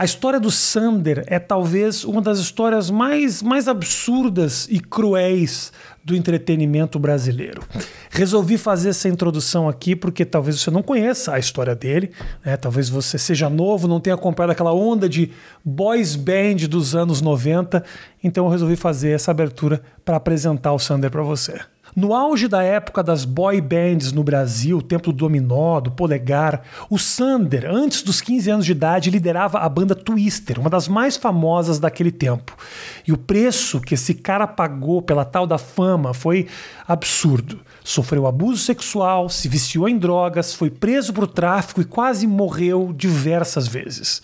A história do Sander é talvez uma das histórias mais, mais absurdas e cruéis do entretenimento brasileiro. Resolvi fazer essa introdução aqui porque talvez você não conheça a história dele, né? talvez você seja novo, não tenha acompanhado aquela onda de boys band dos anos 90, então eu resolvi fazer essa abertura para apresentar o Sander para você. No auge da época das boy bands no Brasil, Templo Dominó, do Polegar, o Sander, antes dos 15 anos de idade, liderava a banda Twister, uma das mais famosas daquele tempo. E o preço que esse cara pagou pela tal da fama foi absurdo. Sofreu abuso sexual, se viciou em drogas, foi preso por tráfico e quase morreu diversas vezes.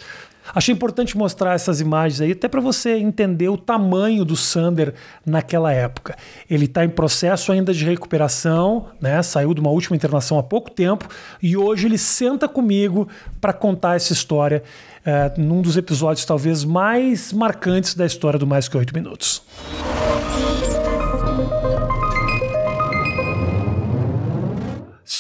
Achei importante mostrar essas imagens aí, até para você entender o tamanho do Sander naquela época. Ele está em processo ainda de recuperação, né? saiu de uma última internação há pouco tempo e hoje ele senta comigo para contar essa história é, num dos episódios talvez mais marcantes da história do Mais Que Oito Minutos.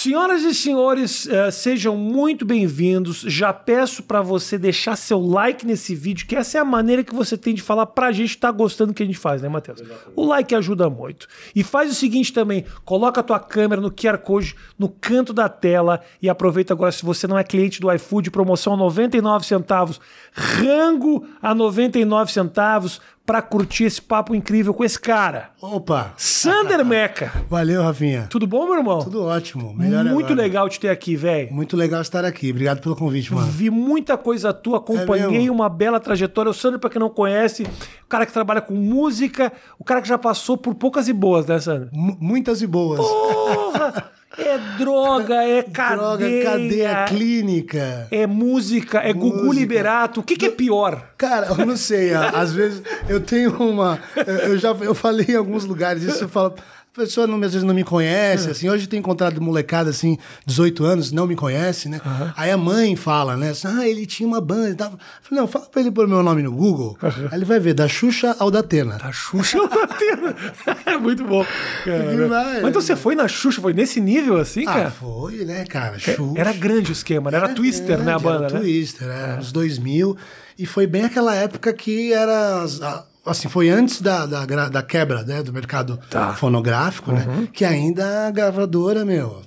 Senhoras e senhores, eh, sejam muito bem-vindos. Já peço para você deixar seu like nesse vídeo, que essa é a maneira que você tem de falar pra gente estar tá gostando do que a gente faz, né, Matheus? O like ajuda muito. E faz o seguinte também, coloca a tua câmera no QR Code no canto da tela e aproveita agora se você não é cliente do iFood, promoção 99 centavos, rango a 99 centavos para curtir esse papo incrível com esse cara. Opa! Sander Meca. Valeu, Rafinha. Tudo bom, meu irmão? Tudo ótimo. Melhor é Muito agora. legal te ter aqui, velho. Muito legal estar aqui. Obrigado pelo convite, mano. Vi muita coisa tua, é acompanhei é uma bela trajetória. O Sander, para quem não conhece, o cara que trabalha com música, o cara que já passou por poucas e boas, né, Sander? M muitas e boas. Porra! É droga, é cadeia. Droga, cadeia clínica. É música, é música. Gugu Liberato. O que, que é pior? Cara, eu não sei. às vezes eu tenho uma. Eu já eu falei em alguns lugares isso. Eu falo, pessoa não, às vezes não me conhece, é. assim, hoje tem encontrado molecada assim, 18 anos, não me conhece, né? Uhum. Aí a mãe fala, né? Assim, ah, ele tinha uma banda e tal. Falei, não, fala pra ele pôr meu nome no Google. Uhum. Aí ele vai ver, da Xuxa ao da Atena. Da Xuxa ao da Atena. é muito bom. Cara. Mas então você foi na Xuxa, foi nesse nível assim, ah, cara? Ah, foi, né, cara? É, Xuxa. Era grande o esquema, né? Era, era é Twister, grande, né, a banda, era né? Twister, era é. uns 2000. E foi bem aquela época que era. As, a, assim, foi antes da, da, da quebra né, do mercado tá. fonográfico, né, uhum. né? Que ainda a gravadora, meu,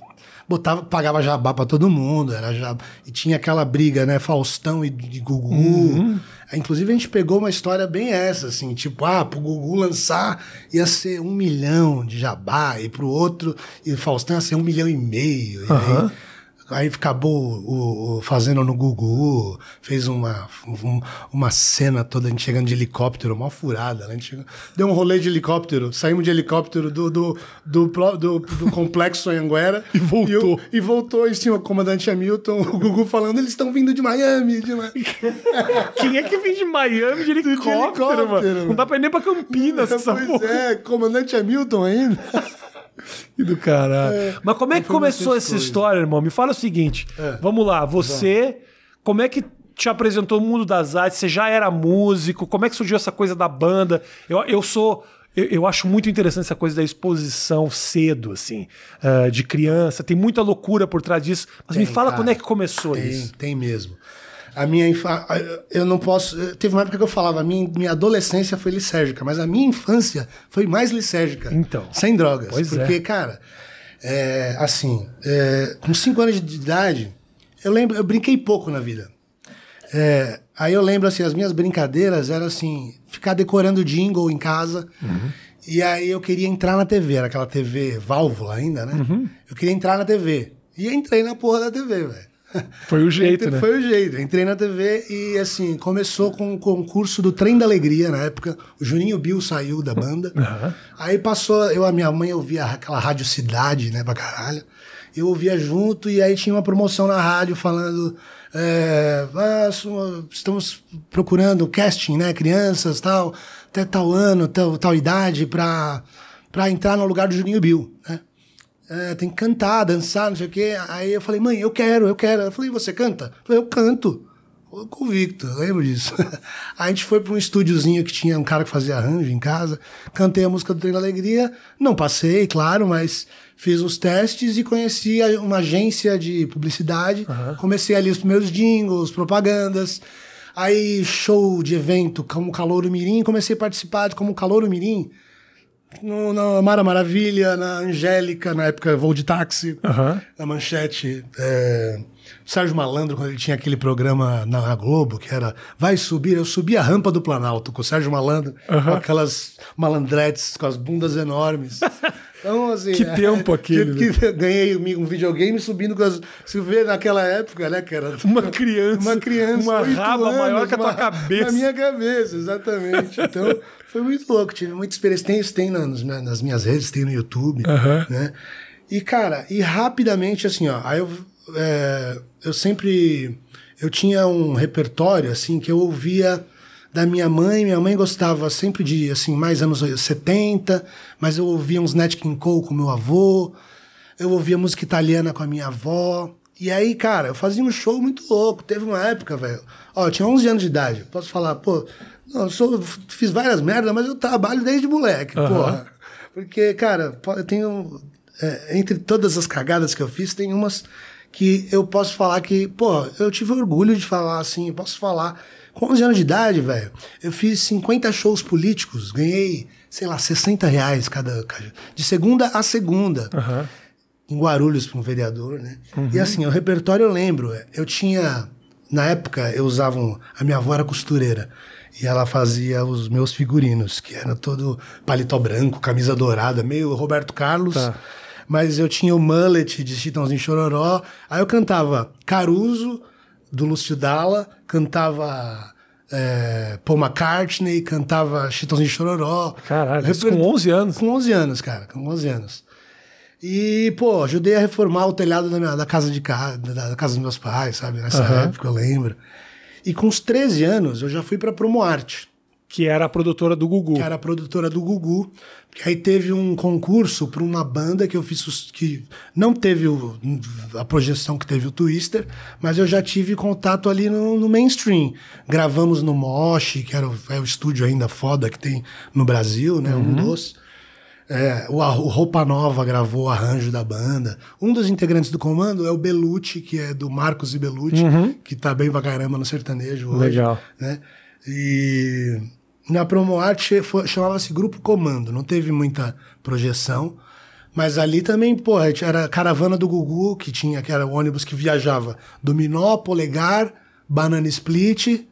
botava, pagava jabá para todo mundo, era jabá, e tinha aquela briga, né, Faustão e de Gugu. Uhum. Inclusive a gente pegou uma história bem essa, assim, tipo, ah, pro Gugu lançar ia ser um milhão de jabá e pro outro e Faustão ia ser um milhão e meio. E aí, Aí acabou o, o, fazendo no Gugu, fez uma, um, uma cena toda, a gente chegando de helicóptero, uma furada. Né? A gente deu um rolê de helicóptero, saímos de helicóptero do, do, do, do, do, do complexo Anhanguera. e voltou. E, eu, e voltou em cima o comandante Hamilton, o Gugu falando, eles estão vindo de Miami. De Quem é que vem de Miami de helicóptero, de helicóptero mano? mano? Não dá pra ir nem pra Campinas. Pois é, comandante Hamilton ainda. Que do caralho. É, Mas como é que começou essa coisa. história, irmão? Me fala o seguinte. É. Vamos lá, você. Vamos. Como é que te apresentou o mundo das artes? Você já era músico? Como é que surgiu essa coisa da banda? Eu, eu sou. Eu, eu acho muito interessante essa coisa da exposição cedo, assim, uh, de criança. Tem muita loucura por trás disso. Mas tem, me fala cara, quando é que começou tem, isso. Tem mesmo. A minha infância. Eu não posso. Eh, teve uma época que eu falava, minha, minha adolescência foi lisérgica, mas a minha infância foi mais lisérgica. Então. Sem drogas. Pois é. porque, é. cara, é, assim, é, com 5 anos de idade, eu lembro, eu brinquei pouco na vida. É, aí eu lembro assim, as minhas brincadeiras eram assim, ficar decorando jingle em casa. Uhum. E aí eu queria entrar na TV, era aquela TV válvula ainda, né? Uhum. Eu queria entrar na TV. E entrei na porra da TV, velho. Foi o jeito, Entre, né? Foi o jeito. Entrei na TV e, assim, começou com o um concurso do Trem da Alegria na época. O Juninho Bill saiu da banda. Uhum. Aí passou, eu, a minha mãe ouvia aquela Rádio Cidade, né, pra caralho. Eu ouvia junto e aí tinha uma promoção na rádio falando. É, ah, estamos procurando casting, né? Crianças, tal, até tal ano, tal, tal idade, pra, pra entrar no lugar do Juninho Bill, né? é, tem que cantar, dançar, não sei o quê. Aí eu falei, mãe, eu quero, eu quero. Ela falou, você canta? Eu falei, eu canto. Eu convicto, eu lembro disso. a gente foi para um estúdiozinho que tinha um cara que fazia arranjo em casa, cantei a música do Trem da Alegria, não passei, claro, mas fiz os testes e conheci uma agência de publicidade. Uhum. Comecei ali os primeiros jingles, propagandas. Aí show de evento como Calouro Mirim, comecei a participar de como Calouro Mirim no, na Mara Maravilha, na Angélica, na época Voo de Táxi, uhum. na Manchete. É... Sérgio Malandro, quando ele tinha aquele programa na Globo, que era Vai Subir, eu subi a rampa do Planalto com o Sérgio Malandro, uhum. com aquelas malandretes, com as bundas enormes. Então, assim, que é, tempo aquele. Que, né? que ganhei um videogame subindo com as. Se vê naquela época, né, era Uma criança. Uma criança. Uma raba anos, maior que a tua cabeça. Na minha cabeça, exatamente. Então, foi muito louco. Tive muita experiência. Tem isso, tem nas, nas minhas redes, tem no YouTube, né? E, cara, e rapidamente, assim, ó. Aí eu, é, eu sempre. Eu tinha um repertório, assim, que eu ouvia da minha mãe. Minha mãe gostava sempre de, assim, mais anos 70, mas eu ouvia uns Nat King Cole com meu avô, eu ouvia música italiana com a minha avó. E aí, cara, eu fazia um show muito louco. Teve uma época, velho. Ó, eu tinha 11 anos de idade. Posso falar, pô, não, eu sou, fiz várias merdas, mas eu trabalho desde moleque, uhum. porra. Porque, cara, eu tenho. É, entre todas as cagadas que eu fiz, tem umas que eu posso falar que, pô, eu tive orgulho de falar assim, posso falar com 11 anos de idade, velho, eu fiz 50 shows políticos, ganhei, sei lá, 60 reais cada. de segunda a segunda. Uhum. Em Guarulhos, para um vereador, né? Uhum. E assim, o repertório eu lembro. Eu tinha. Na época, eu usava. Um, a minha avó era costureira. E ela fazia os meus figurinos, que era todo paletó branco, camisa dourada, meio Roberto Carlos. Tá mas eu tinha o mullet de Chitãozinho Chororó. Aí eu cantava Caruso, do Lúcio Dalla, cantava é, Paul McCartney, cantava Chitãozinho Chororó. Caralho, repre... com 11 anos? Com 11 anos, cara, com 11 anos. E, pô, ajudei a reformar o telhado da, minha, da casa de casa, da, da, casa dos meus pais, sabe? Nessa uhum. época, eu lembro. E com os 13 anos, eu já fui pra Promoarte que era a produtora do Gugu. Que era a produtora do Gugu. Porque aí teve um concurso para uma banda que eu fiz que não teve o, a projeção que teve o Twister, mas eu já tive contato ali no, no mainstream. Gravamos no Mosh, que era o, é o estúdio ainda foda que tem no Brasil, né? Uhum. Um dos. É, o, o Roupa Nova gravou o arranjo da banda. Um dos integrantes do comando é o Belucci, que é do Marcos e Belucci, uhum. que tá bem pra caramba no sertanejo hoje. Legal. Né? E na Promoart chamava-se Grupo Comando, não teve muita projeção. Mas ali também, porra, era a caravana do Gugu, que tinha, que era o ônibus que viajava. Dominó, Polegar, Banana Split,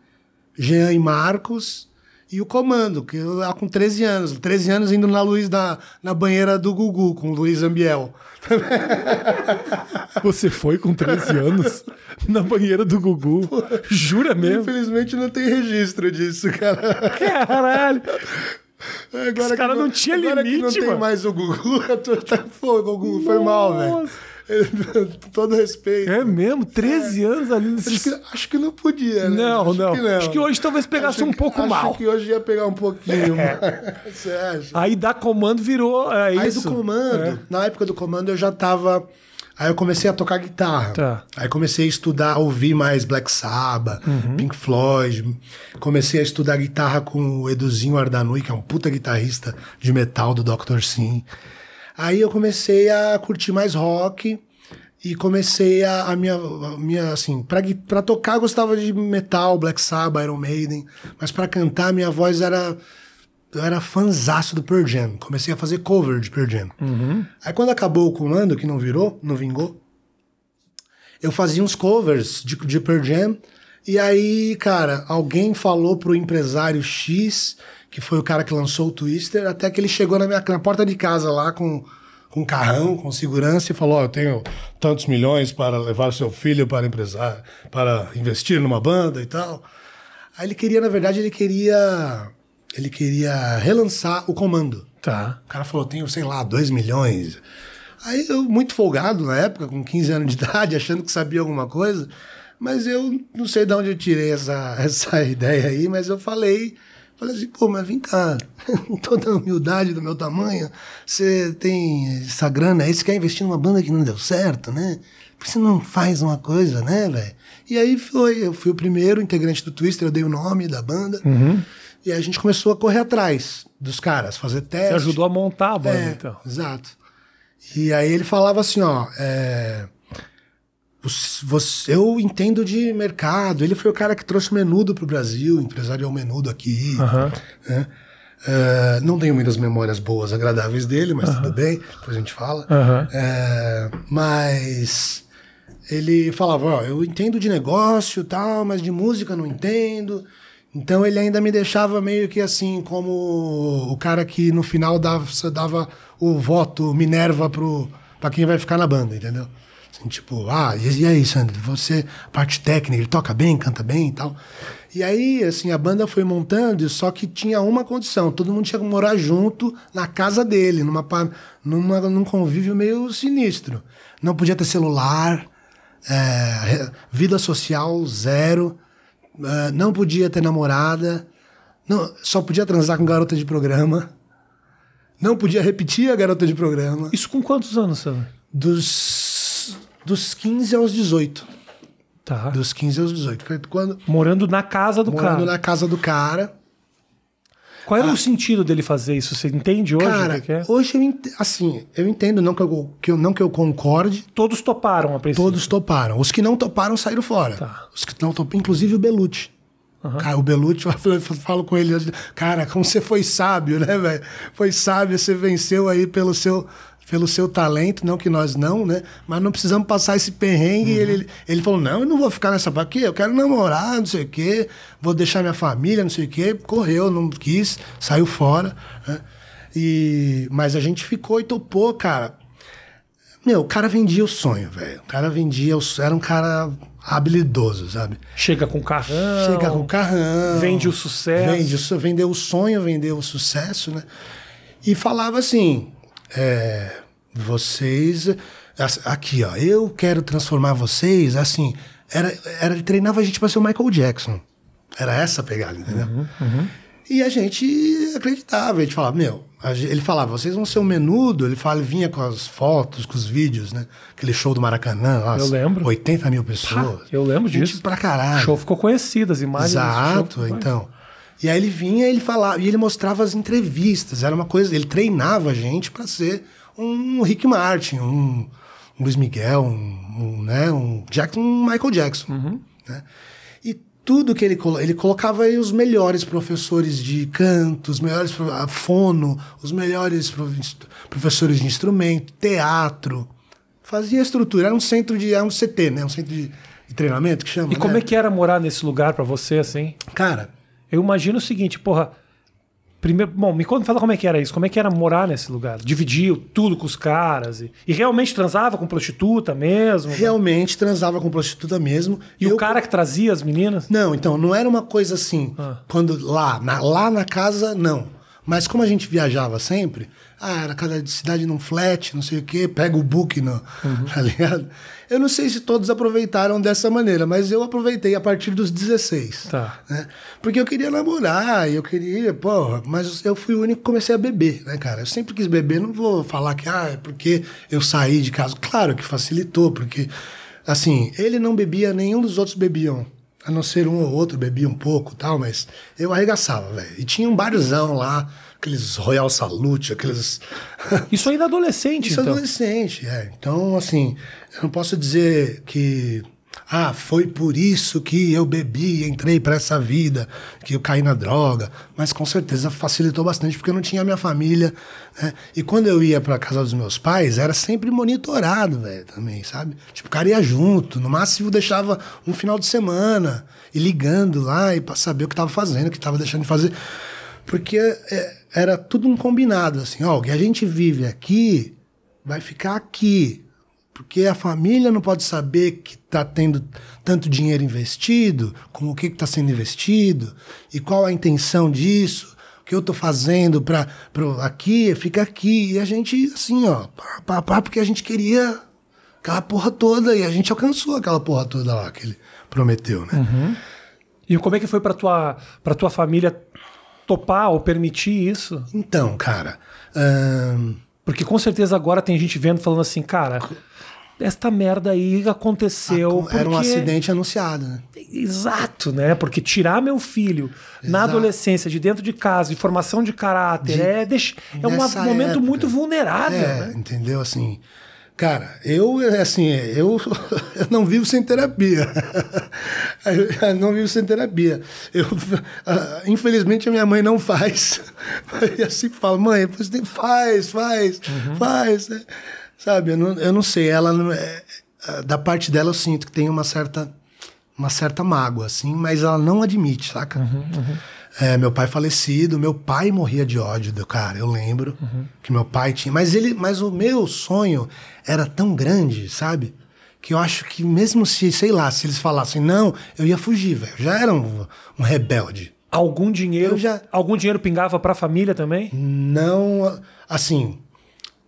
Jean e Marcos, e o comando, que eu lá com 13 anos. 13 anos indo na luz da na banheira do Gugu com o Luiz Ambiel. Você foi com 13 anos na banheira do Gugu? Pô, Jura mesmo? Infelizmente não tem registro disso, cara. Caralho! Agora cara caras não, não tinha agora limite, que não mano. tem mais o Gugu, eu tô, tá, pô, Gugu, Nossa. foi mal, velho. todo respeito. É mesmo? 13 é. anos ali no acho que, acho que não podia, né? Não, acho não. Que não. Acho que hoje talvez pegasse acho um pouco que, mal. Acho que hoje ia pegar um pouquinho. É. Você acha? Aí da comando virou. É Aí isso. do comando, é. na época do comando eu já tava. Aí eu comecei a tocar guitarra. Tá. Aí comecei a estudar, a ouvir mais Black Sabbath, uhum. Pink Floyd. Comecei a estudar guitarra com o Eduzinho Ardanui, que é um puta guitarrista de metal do Dr. Sim. Aí eu comecei a curtir mais rock e comecei a, a minha, a minha, assim, pra, pra tocar eu gostava de metal, Black Sabbath, Iron Maiden, mas para cantar minha voz era... Eu era fanzaço do Pearl Jam. Comecei a fazer cover de Pearl Jam. Uhum. Aí quando acabou o comando, que não virou, não vingou, eu fazia uns covers de, de Pearl Jam. E aí, cara, alguém falou pro empresário X que foi o cara que lançou o Twister, até que ele chegou na minha na porta de casa lá com com carrão, com segurança e falou: oh, eu tenho tantos milhões para levar seu filho para empresar, para investir numa banda e tal. Aí ele queria, na verdade, ele queria ele queria relançar o comando. Tá. O cara falou: tenho, sei lá, 2 milhões. Aí eu, muito folgado na época, com 15 anos de idade, achando que sabia alguma coisa, mas eu não sei de onde eu tirei essa, essa ideia aí, mas eu falei Falei assim, pô, mas vem cá, toda a humildade do meu tamanho, você tem essa grana aí, você quer investir numa banda que não deu certo, né? Por que você não faz uma coisa, né, velho? E aí foi, eu fui o primeiro integrante do Twister, eu dei o nome da banda. Uhum. E a gente começou a correr atrás dos caras, fazer testes. Você ajudou a montar a banda, é, então. Exato. E aí ele falava assim, ó, é, você, eu entendo de mercado. Ele foi o cara que trouxe o menudo para o Brasil, empresarial o menudo aqui. Uhum. Né? Uh, não tenho muitas memórias boas, agradáveis dele, mas uhum. tudo bem, depois a gente fala. Uhum. Uh, mas ele falava: Ó, eu entendo de negócio tal, mas de música não entendo. Então ele ainda me deixava meio que assim, como o cara que no final dava, dava o voto Minerva para quem vai ficar na banda, entendeu? Assim, tipo, ah, e, e aí, Sandro, você, parte técnica, ele toca bem, canta bem e tal. E aí, assim, a banda foi montando, só que tinha uma condição: todo mundo tinha que morar junto na casa dele, numa, numa, num convívio meio sinistro. Não podia ter celular, é, vida social zero, é, não podia ter namorada, não, só podia transar com garota de programa. Não podia repetir a garota de programa. Isso com quantos anos, Sandro? Dos dos 15 aos 18. Tá. Dos 15 aos 18. Foi quando... Morando na casa do morando cara. Morando na casa do cara. Qual era ah, o sentido dele fazer isso? Você entende hoje? Cara, é? hoje eu ent... assim, eu entendo, não que eu, que eu, não que eu concorde. Todos toparam a princípio. Todos toparam. Os que não toparam saíram fora. Tá. Os que não toparam, inclusive o Belucci. Uhum. Cara, o Belucci, eu falo com ele, cara, como você foi sábio, né, velho? Foi sábio, você venceu aí pelo seu, pelo seu talento, não que nós não, né? Mas não precisamos passar esse perrengue. Uhum. Ele, ele falou: não, eu não vou ficar nessa aqui, eu quero namorar, não sei o quê, vou deixar minha família, não sei o quê. Correu, não quis, saiu fora. Né? E, mas a gente ficou e topou, cara. Meu, o cara vendia o sonho, velho. O cara vendia, o, era um cara habilidoso, sabe? Chega com carrão. Chega com carrão. Vende o sucesso. Vende, vendeu o sonho, vendeu o sucesso, né? E falava assim: é, vocês. Aqui, ó, eu quero transformar vocês, assim. Era, era, ele treinava a gente para ser o Michael Jackson. Era essa a pegada, entendeu? Uhum, uhum. E a gente acreditava, a gente falava, meu, gente, ele falava, vocês vão ser o um menudo, ele fala, vinha com as fotos, com os vídeos, né? Aquele show do Maracanã, lá, eu lembro. 80 mil pessoas. eu lembro gente disso. Pra caralho. O show ficou conhecido, as imagens. Exato, então. E aí ele vinha, ele falava, e ele mostrava as entrevistas. Era uma coisa, ele treinava a gente para ser um Rick Martin, um, um Luiz Miguel, um, um, né, um Jackson, um Michael Jackson, uhum. né? E tudo que ele colocava, ele colocava aí os melhores professores de canto, os melhores a fono, os melhores professores de instrumento, teatro. Fazia estrutura, era um centro de, era é um CT, né, um centro de, de treinamento que chama. E né? como é que era morar nesse lugar para você assim? Cara, eu imagino o seguinte, porra. Primeiro, bom, me conta, fala como é que era isso, como é que era morar nesse lugar? Dividiu tudo com os caras e, e realmente transava com prostituta mesmo? Realmente transava com prostituta mesmo. E o cara que trazia as meninas? Não, então não era uma coisa assim. Ah. Quando lá, na, lá na casa não. Mas como a gente viajava sempre, ah, era cada cidade num flat, não sei o quê, pega o book, não. uhum. tá ligado? Eu não sei se todos aproveitaram dessa maneira, mas eu aproveitei a partir dos 16. Tá. Né? Porque eu queria namorar, eu queria, porra, mas eu fui o único que comecei a beber, né, cara? Eu sempre quis beber, não vou falar que, ah, é porque eu saí de casa. Claro que facilitou, porque, assim, ele não bebia, nenhum dos outros bebiam. A não ser um ou outro, bebia um pouco tal, mas eu arregaçava, velho. E tinha um barzão lá aqueles Royal Salute, aqueles. Isso ainda é adolescente, Isso é então. adolescente, é. Então, assim, eu não posso dizer que. Ah, foi por isso que eu bebi, entrei para essa vida, que eu caí na droga. Mas com certeza facilitou bastante porque eu não tinha minha família. Né? E quando eu ia para casa dos meus pais, era sempre monitorado, velho, também, sabe? Tipo, o cara ia junto, no máximo deixava um final de semana e ligando lá e para saber o que tava fazendo, o que tava deixando de fazer. Porque é, era tudo um combinado, assim, ó, o que a gente vive aqui vai ficar aqui, porque a família não pode saber que está tendo tanto dinheiro investido, como o que está sendo investido, e qual a intenção disso, o que eu estou fazendo para aqui, fica aqui. E a gente, assim, ó, pá, pá, pá, porque a gente queria aquela porra toda, e a gente alcançou aquela porra toda lá que ele prometeu, né? Uhum. E como é que foi para tua, pra tua família topar ou permitir isso? Então, cara. Hum... Porque com certeza agora tem gente vendo falando assim, cara, esta merda aí aconteceu. Era porque... um acidente anunciado, né? Exato, né? Porque tirar meu filho Exato. na adolescência, de dentro de casa, de formação de caráter, de... é, deix... é um momento época. muito vulnerável. É, né? entendeu? Assim. Cara, eu, assim, eu, eu não vivo sem terapia. Eu não vivo sem terapia. Eu, infelizmente, a minha mãe não faz. E assim fala, mãe, você faz, faz, uhum. faz. Né? Sabe, eu não, eu não sei. Ela, é, ah, da parte dela, eu sinto que tem uma certa, uma certa mágoa, assim, mas ela não admite, saca? Uhum, uhum. É, meu pai falecido, meu pai morria de ódio do cara, eu lembro uhum. que meu pai tinha. Mas ele, mas o meu sonho era tão grande, sabe? Que eu acho que mesmo se, sei lá, se eles falassem não, eu ia fugir, velho. Já era um, um rebelde. Algum dinheiro? Eu já... Algum dinheiro pingava para a família também? Não, assim.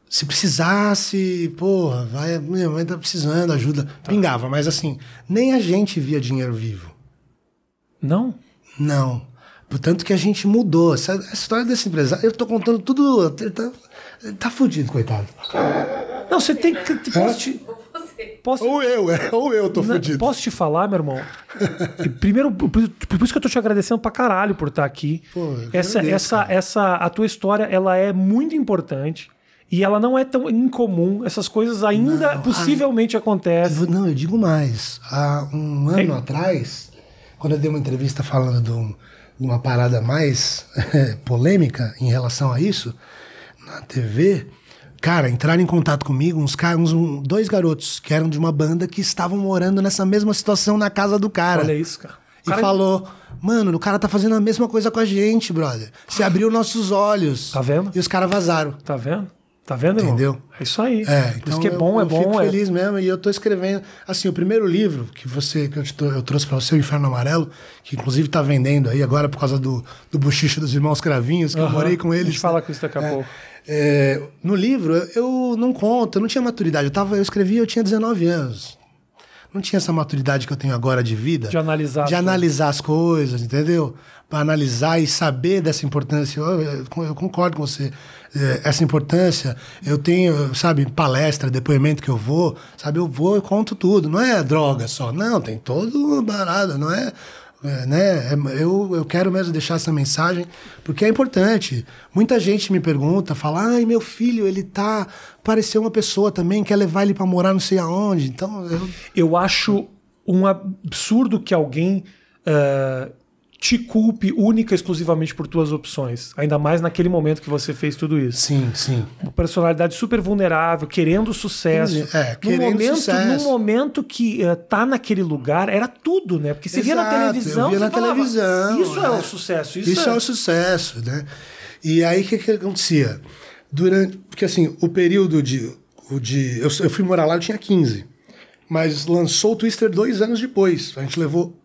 Se precisasse, porra, vai, minha mãe tá precisando, ajuda. Tá. Pingava, mas assim, nem a gente via dinheiro vivo. Não? Não. Tanto que a gente mudou. Essa, a história desse empresário, eu tô contando tudo. Ele tá, ele tá fudido, coitado. Não, você tem que. Te, posso, te, posso Ou eu, é ou eu tô fudido. Posso te falar, meu irmão? Primeiro, por, por isso que eu tô te agradecendo pra caralho por estar tá aqui. Pô, essa, essa, essa, a tua história, ela é muito importante. E ela não é tão incomum, essas coisas ainda não, possivelmente acontecem. não, eu digo mais. Há um ano é... atrás, quando eu dei uma entrevista falando de um uma parada mais é, polêmica em relação a isso, na TV, cara, entraram em contato comigo uns caras, um, dois garotos que eram de uma banda que estavam morando nessa mesma situação na casa do cara. Olha isso, cara. E cara... É falou, mano, o cara tá fazendo a mesma coisa com a gente, brother. Você ah. abriu nossos olhos. Tá vendo? E os caras vazaram. Tá vendo? Tá vendo, Entendeu? Irmão? É isso aí. É, então Por isso então que é bom, é eu, é bom. Eu fico é... feliz mesmo e eu tô escrevendo. Assim, o primeiro livro que você que eu, te, eu trouxe para você, o Inferno Amarelo, que inclusive tá vendendo aí agora por causa do, do bochicho dos irmãos Cravinhos, que uh -huh. eu morei com eles. A gente né? fala com isso daqui a é, pouco. É, no livro, eu não conto, eu não tinha maturidade. Eu, tava, eu escrevi, eu tinha 19 anos não tinha essa maturidade que eu tenho agora de vida. De analisar. De as analisar coisas. as coisas, entendeu? Para analisar e saber dessa importância. Eu, eu, concordo com você. É, essa importância, eu tenho, sabe, palestra, depoimento que eu vou, sabe, eu vou e conto tudo. Não é droga só, não, tem todo barato não é é, né? É, eu, eu quero mesmo deixar essa mensagem, porque é importante. Muita gente me pergunta, fala, ai, meu filho, ele tá. Pareceu uma pessoa também, quer levar ele para morar não sei aonde. Então. Eu, eu acho um absurdo que alguém. Uh, te culpe única e exclusivamente por tuas opções. Ainda mais naquele momento que você fez tudo isso. Sim, sim. Uma personalidade super vulnerável, querendo sucesso. É, no querendo momento, sucesso. No momento que uh, tá naquele lugar, era tudo, né? Porque você Exato, via na televisão. Eu via na falava, televisão. Isso né? é o né? sucesso. Isso, isso é... é o sucesso, né? E aí o que, que acontecia? Durante. Porque assim, o período de. O de eu, eu fui morar lá, eu tinha 15. Mas lançou o Twister dois anos depois. A gente levou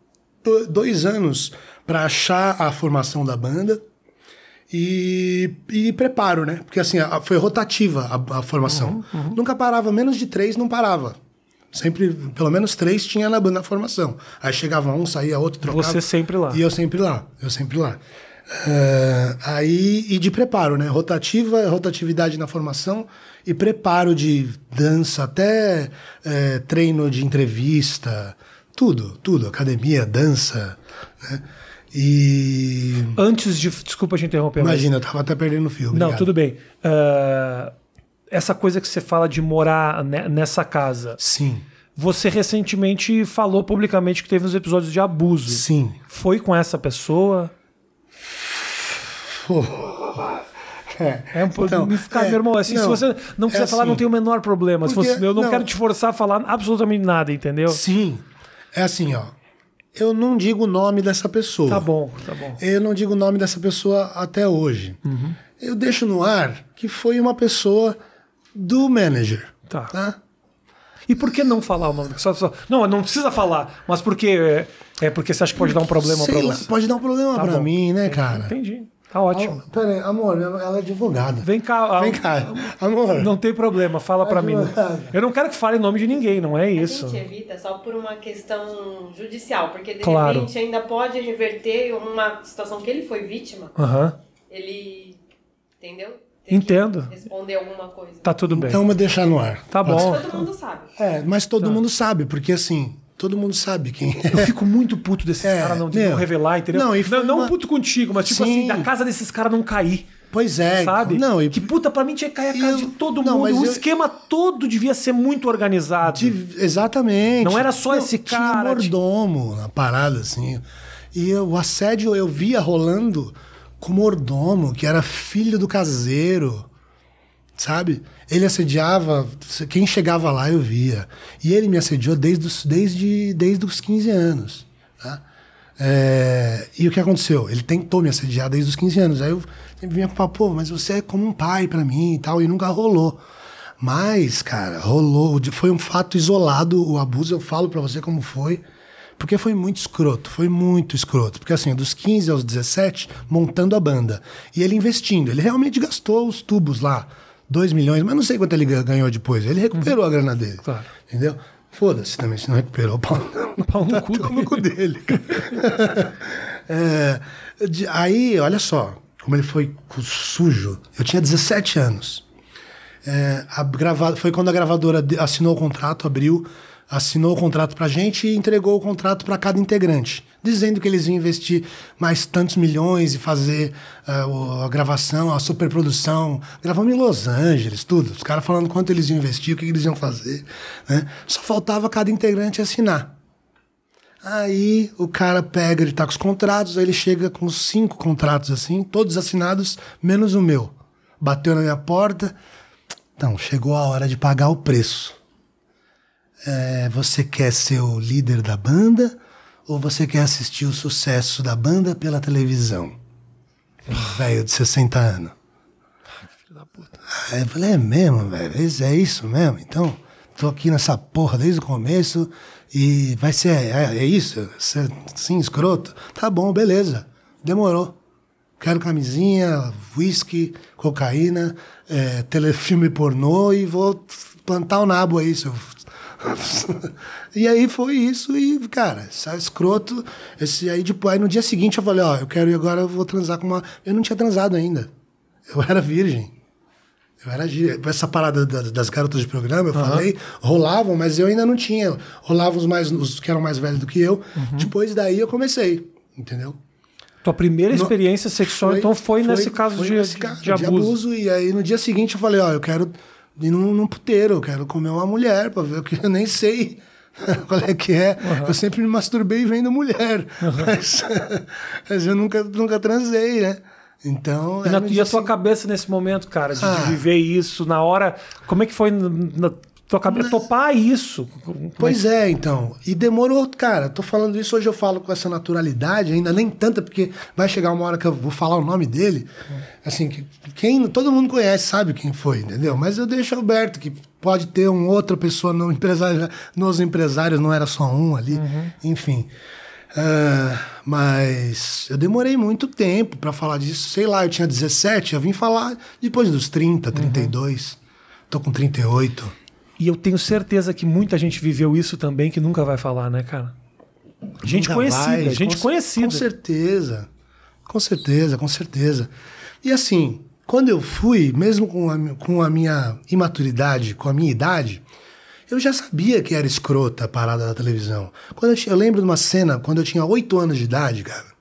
dois anos para achar a formação da banda e, e preparo, né? Porque assim, a, foi rotativa a, a formação. Uhum, uhum. Nunca parava, menos de três não parava. Sempre, pelo menos três tinha na banda a formação. Aí chegava um, saía outro, trocava. Você sempre lá. E eu sempre lá, eu sempre lá. Uh, aí, e de preparo, né? Rotativa, rotatividade na formação e preparo de dança até é, treino de entrevista, tudo, tudo, academia, dança, né? E. Antes de. Desculpa te interromper. Imagina, mas... eu tava até perdendo o filme. Não, tudo bem. Uh, essa coisa que você fala de morar nessa casa. Sim. Você recentemente falou publicamente que teve uns episódios de abuso. Sim. Foi com essa pessoa? É, é um pouco então, me ficar, é, meu irmão. Assim, não, se você não é quiser é falar, assim, não tem o menor problema. Porque, você, eu não, não quero te forçar a falar absolutamente nada, entendeu? Sim. É assim, ó eu não digo o nome dessa pessoa. Tá bom, tá bom. Eu não digo o nome dessa pessoa até hoje. Uhum. Eu deixo no ar que foi uma pessoa do manager. Tá. tá? E por que não falar o nome? Só, só, não, não precisa falar, mas porque é, é porque você acha que pode dar um problema para você? Pode dar um problema tá para mim, né, cara? Entendi. Tá ótimo. Ah, pera aí, amor, ela é advogada. Vem cá, Vem cá, amor. Não tem problema, fala para mim. Eu não quero que fale em nome de ninguém, não é, é isso. A gente evita só por uma questão judicial, porque de claro. repente ainda pode reverter uma situação que ele foi vítima. Uhum. Ele. Entendeu? Tem Entendo. Responder alguma coisa. Tá tudo bem. Então vou deixar no ar. Tá bom. Mas todo mundo sabe. É, mas todo tá. mundo sabe, porque assim, Todo mundo sabe quem é. Eu fico muito puto desses é, caras não, de não revelar, entendeu? Não, não, não uma... puto contigo, mas tipo Sim. assim, da casa desses caras não cair. Pois é. Sabe? Não, e... Que puta, pra mim tinha que cair a casa eu... de todo mundo. Não, o eu... esquema todo devia ser muito organizado. De... Exatamente. Não era só não, esse cara. Tinha tipo- mordomo de... na parada, assim. E o assédio eu via rolando com o mordomo, que era filho do caseiro, sabe? Ele assediava, quem chegava lá eu via. E ele me assediou desde os, desde, desde os 15 anos. Tá? É, e o que aconteceu? Ele tentou me assediar desde os 15 anos. Aí eu sempre vinha falar, pô, mas você é como um pai para mim e tal, e nunca rolou. Mas, cara, rolou. Foi um fato isolado o abuso, eu falo para você como foi. Porque foi muito escroto, foi muito escroto. Porque assim, dos 15 aos 17, montando a banda. E ele investindo, ele realmente gastou os tubos lá. 2 milhões, mas não sei quanto ele ganhou depois. Ele recuperou uhum. a grana dele. Claro. Entendeu? Foda-se também, se não recuperou, o pau, pau no, tá cu no cu dele. é, de, aí, olha só, como ele foi sujo. Eu tinha 17 anos. É, a foi quando a gravadora assinou o contrato, abriu assinou o contrato para a gente e entregou o contrato para cada integrante, dizendo que eles iam investir mais tantos milhões e fazer uh, a gravação, a superprodução. Gravamos em Los Angeles, tudo. Os caras falando quanto eles iam investir, o que eles iam fazer. Né? Só faltava cada integrante assinar. Aí o cara pega, ele tá com os contratos, aí ele chega com cinco contratos assim, todos assinados, menos o meu. Bateu na minha porta. Então, chegou a hora de pagar o preço. É, você quer ser o líder da banda ou você quer assistir o sucesso da banda pela televisão? velho de 60 anos. filho da puta. eu falei, é mesmo, velho? É isso mesmo? Então, tô aqui nessa porra desde o começo e vai ser, é, é isso? Ser, sim, escroto? Tá bom, beleza. Demorou. Quero camisinha, whisky, cocaína, é, telefilme pornô e vou plantar o nabo aí, é e aí foi isso, e, cara, sabe, escroto. Esse, aí, tipo, aí no dia seguinte eu falei, ó, eu quero ir agora, eu vou transar com uma. Eu não tinha transado ainda. Eu era virgem. Eu era essa parada das garotas de programa, eu uhum. falei, rolavam, mas eu ainda não tinha. Rolavam os mais os que eram mais velhos do que eu. Uhum. Depois daí eu comecei, entendeu? Tua primeira experiência no, sexual, foi, então, foi, foi, nesse caso, foi de, nesse de, de, abuso. de abuso. E aí no dia seguinte eu falei, ó, eu quero e num, num puteiro, eu quero comer uma mulher para ver o que eu nem sei. qual é que é. Uhum. Eu sempre me masturbei vendo mulher, uhum. mas, mas, eu nunca, nunca transei, né? Então. E, é na, e assim... a tua assim. cabeça nesse momento, cara, de, ah. de, viver isso na hora. Como é que foi na, tua cabeça, Mas... topar isso. Pois é, então. E demorou, cara, tô falando isso, hoje eu falo com essa naturalidade, ainda nem tanta, porque vai chegar uma hora que eu vou falar o nome dele. Assim, que quem, todo mundo conhece, sabe quem foi, entendeu? Mas eu deixo aberto que pode ter uma outra pessoa no empresário, nos empresários, não era só um ali, uhum. enfim. Uh, mas eu demorei muito tempo para falar disso. Sei lá, eu tinha 17, eu vim falar depois dos 30, 32. Uhum. Tô com 38. E eu tenho certeza que muita gente viveu isso também que nunca vai falar, né, cara? Gente nunca conhecida, vai, gente com, conhecida. Com certeza. Com certeza, com certeza. E assim, quando eu fui, mesmo com a, com a minha imaturidade, com a minha idade, eu já sabia que era escrota a parada da televisão. Quando eu, eu lembro de uma cena, quando eu tinha 8 anos de idade, cara.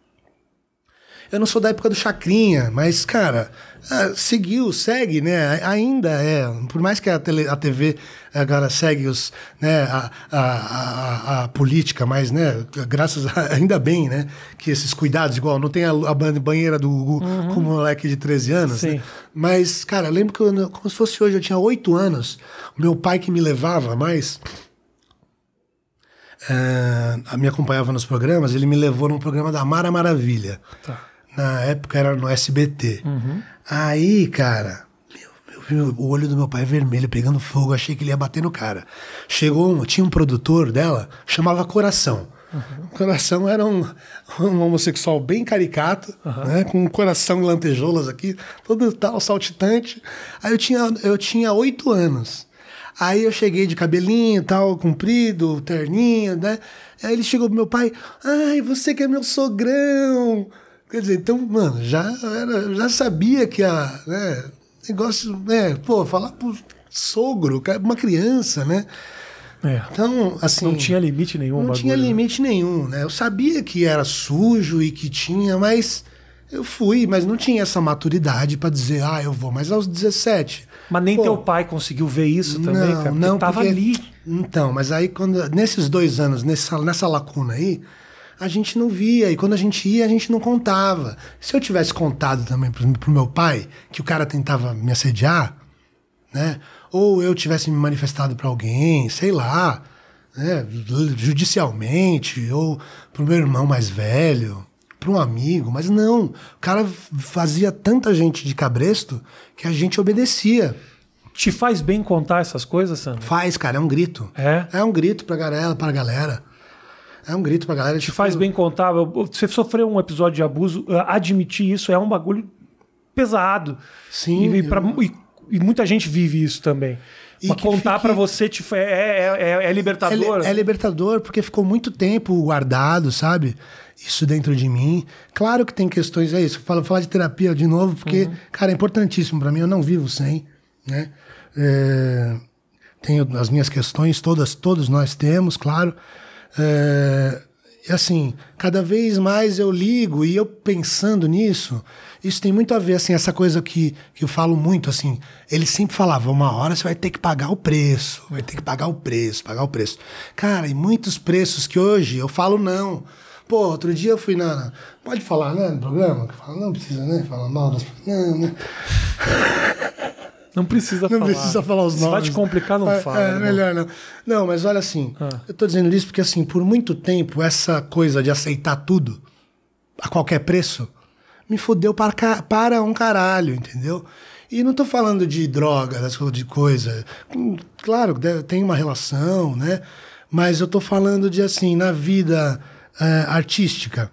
Eu não sou da época do Chacrinha, mas, cara, ah, seguiu, segue, né? Ainda é. Por mais que a, tele, a TV agora segue os, né, a, a, a, a política, mas né, graças a, ainda bem né, que esses cuidados, igual não tem a, a banheira do uhum. com moleque de 13 anos, né? mas cara, lembro que eu, como se fosse hoje, eu tinha 8 anos, meu pai que me levava mais. Uh, me acompanhava nos programas, ele me levou num programa da Mara Maravilha. Tá. Na época era no SBT. Uhum. Aí, cara, o olho do meu pai é vermelho, pegando fogo, achei que ele ia bater no cara. Chegou um, tinha um produtor dela, chamava Coração. Uhum. coração era um, um homossexual bem caricato, uhum. né? Com um coração em lantejoulas aqui, todo tal, saltitante. Aí eu tinha eu tinha oito anos. Aí eu cheguei de cabelinho tal, comprido, terninho, né? Aí ele chegou pro meu pai, ai, você que é meu sogrão. Quer dizer, então, mano, já, era, já sabia que a, né, negócio, né? Pô, falar pro sogro, é uma criança, né? É. Então, assim. Não tinha limite nenhum, Não bagulho, tinha né? limite né? nenhum, né? Eu sabia que era sujo e que tinha, mas. Eu fui, mas não tinha essa maturidade para dizer, ah, eu vou, mas aos 17. Mas nem Pô, teu pai conseguiu ver isso também, não, cara? Porque não, tava porque... ali. Então, mas aí quando. Nesses dois anos, nessa, nessa lacuna aí, a gente não via. E quando a gente ia, a gente não contava. Se eu tivesse contado também pro, pro meu pai que o cara tentava me assediar, né? Ou eu tivesse me manifestado para alguém, sei lá, né? Judicialmente, ou pro meu irmão mais velho, pra um amigo, mas não. O cara fazia tanta gente de cabresto que a gente obedecia. Te faz bem contar essas coisas, Sandro? Faz, cara, é um grito. É? É um grito pra galera, pra galera. É um grito pra galera. Te tipo... faz bem contar. Você sofreu um episódio de abuso, admitir isso é um bagulho pesado. Sim. E, e, pra, eu... e, e muita gente vive isso também. E pra contar fique... para você tipo, é, é, é libertador. É, é libertador porque ficou muito tempo guardado, sabe? isso dentro de mim. Claro que tem questões, é isso. Falo falar de terapia de novo, porque, uhum. cara, é importantíssimo para mim. Eu não vivo sem, né? É, tenho as minhas questões, todas, todos nós temos, claro. É, assim, cada vez mais eu ligo e eu pensando nisso, isso tem muito a ver, assim, essa coisa que, que eu falo muito, assim, ele sempre falava, uma hora você vai ter que pagar o preço, vai ter que pagar o preço, pagar o preço. Cara, e muitos preços que hoje eu falo não. Pô, outro dia eu fui na. Pode falar, né? No programa? Não precisa, né? Falar mal das. Não, né? Não precisa não falar. precisa falar os nomes. Se vai te complicar, não é, fala. É, tá melhor não. Não, mas olha assim, ah. eu tô dizendo isso porque assim, por muito tempo, essa coisa de aceitar tudo a qualquer preço me fodeu para, para um caralho, entendeu? E não tô falando de droga, de coisa. Hum, claro, tem uma relação, né? Mas eu tô falando de assim, na vida é, artística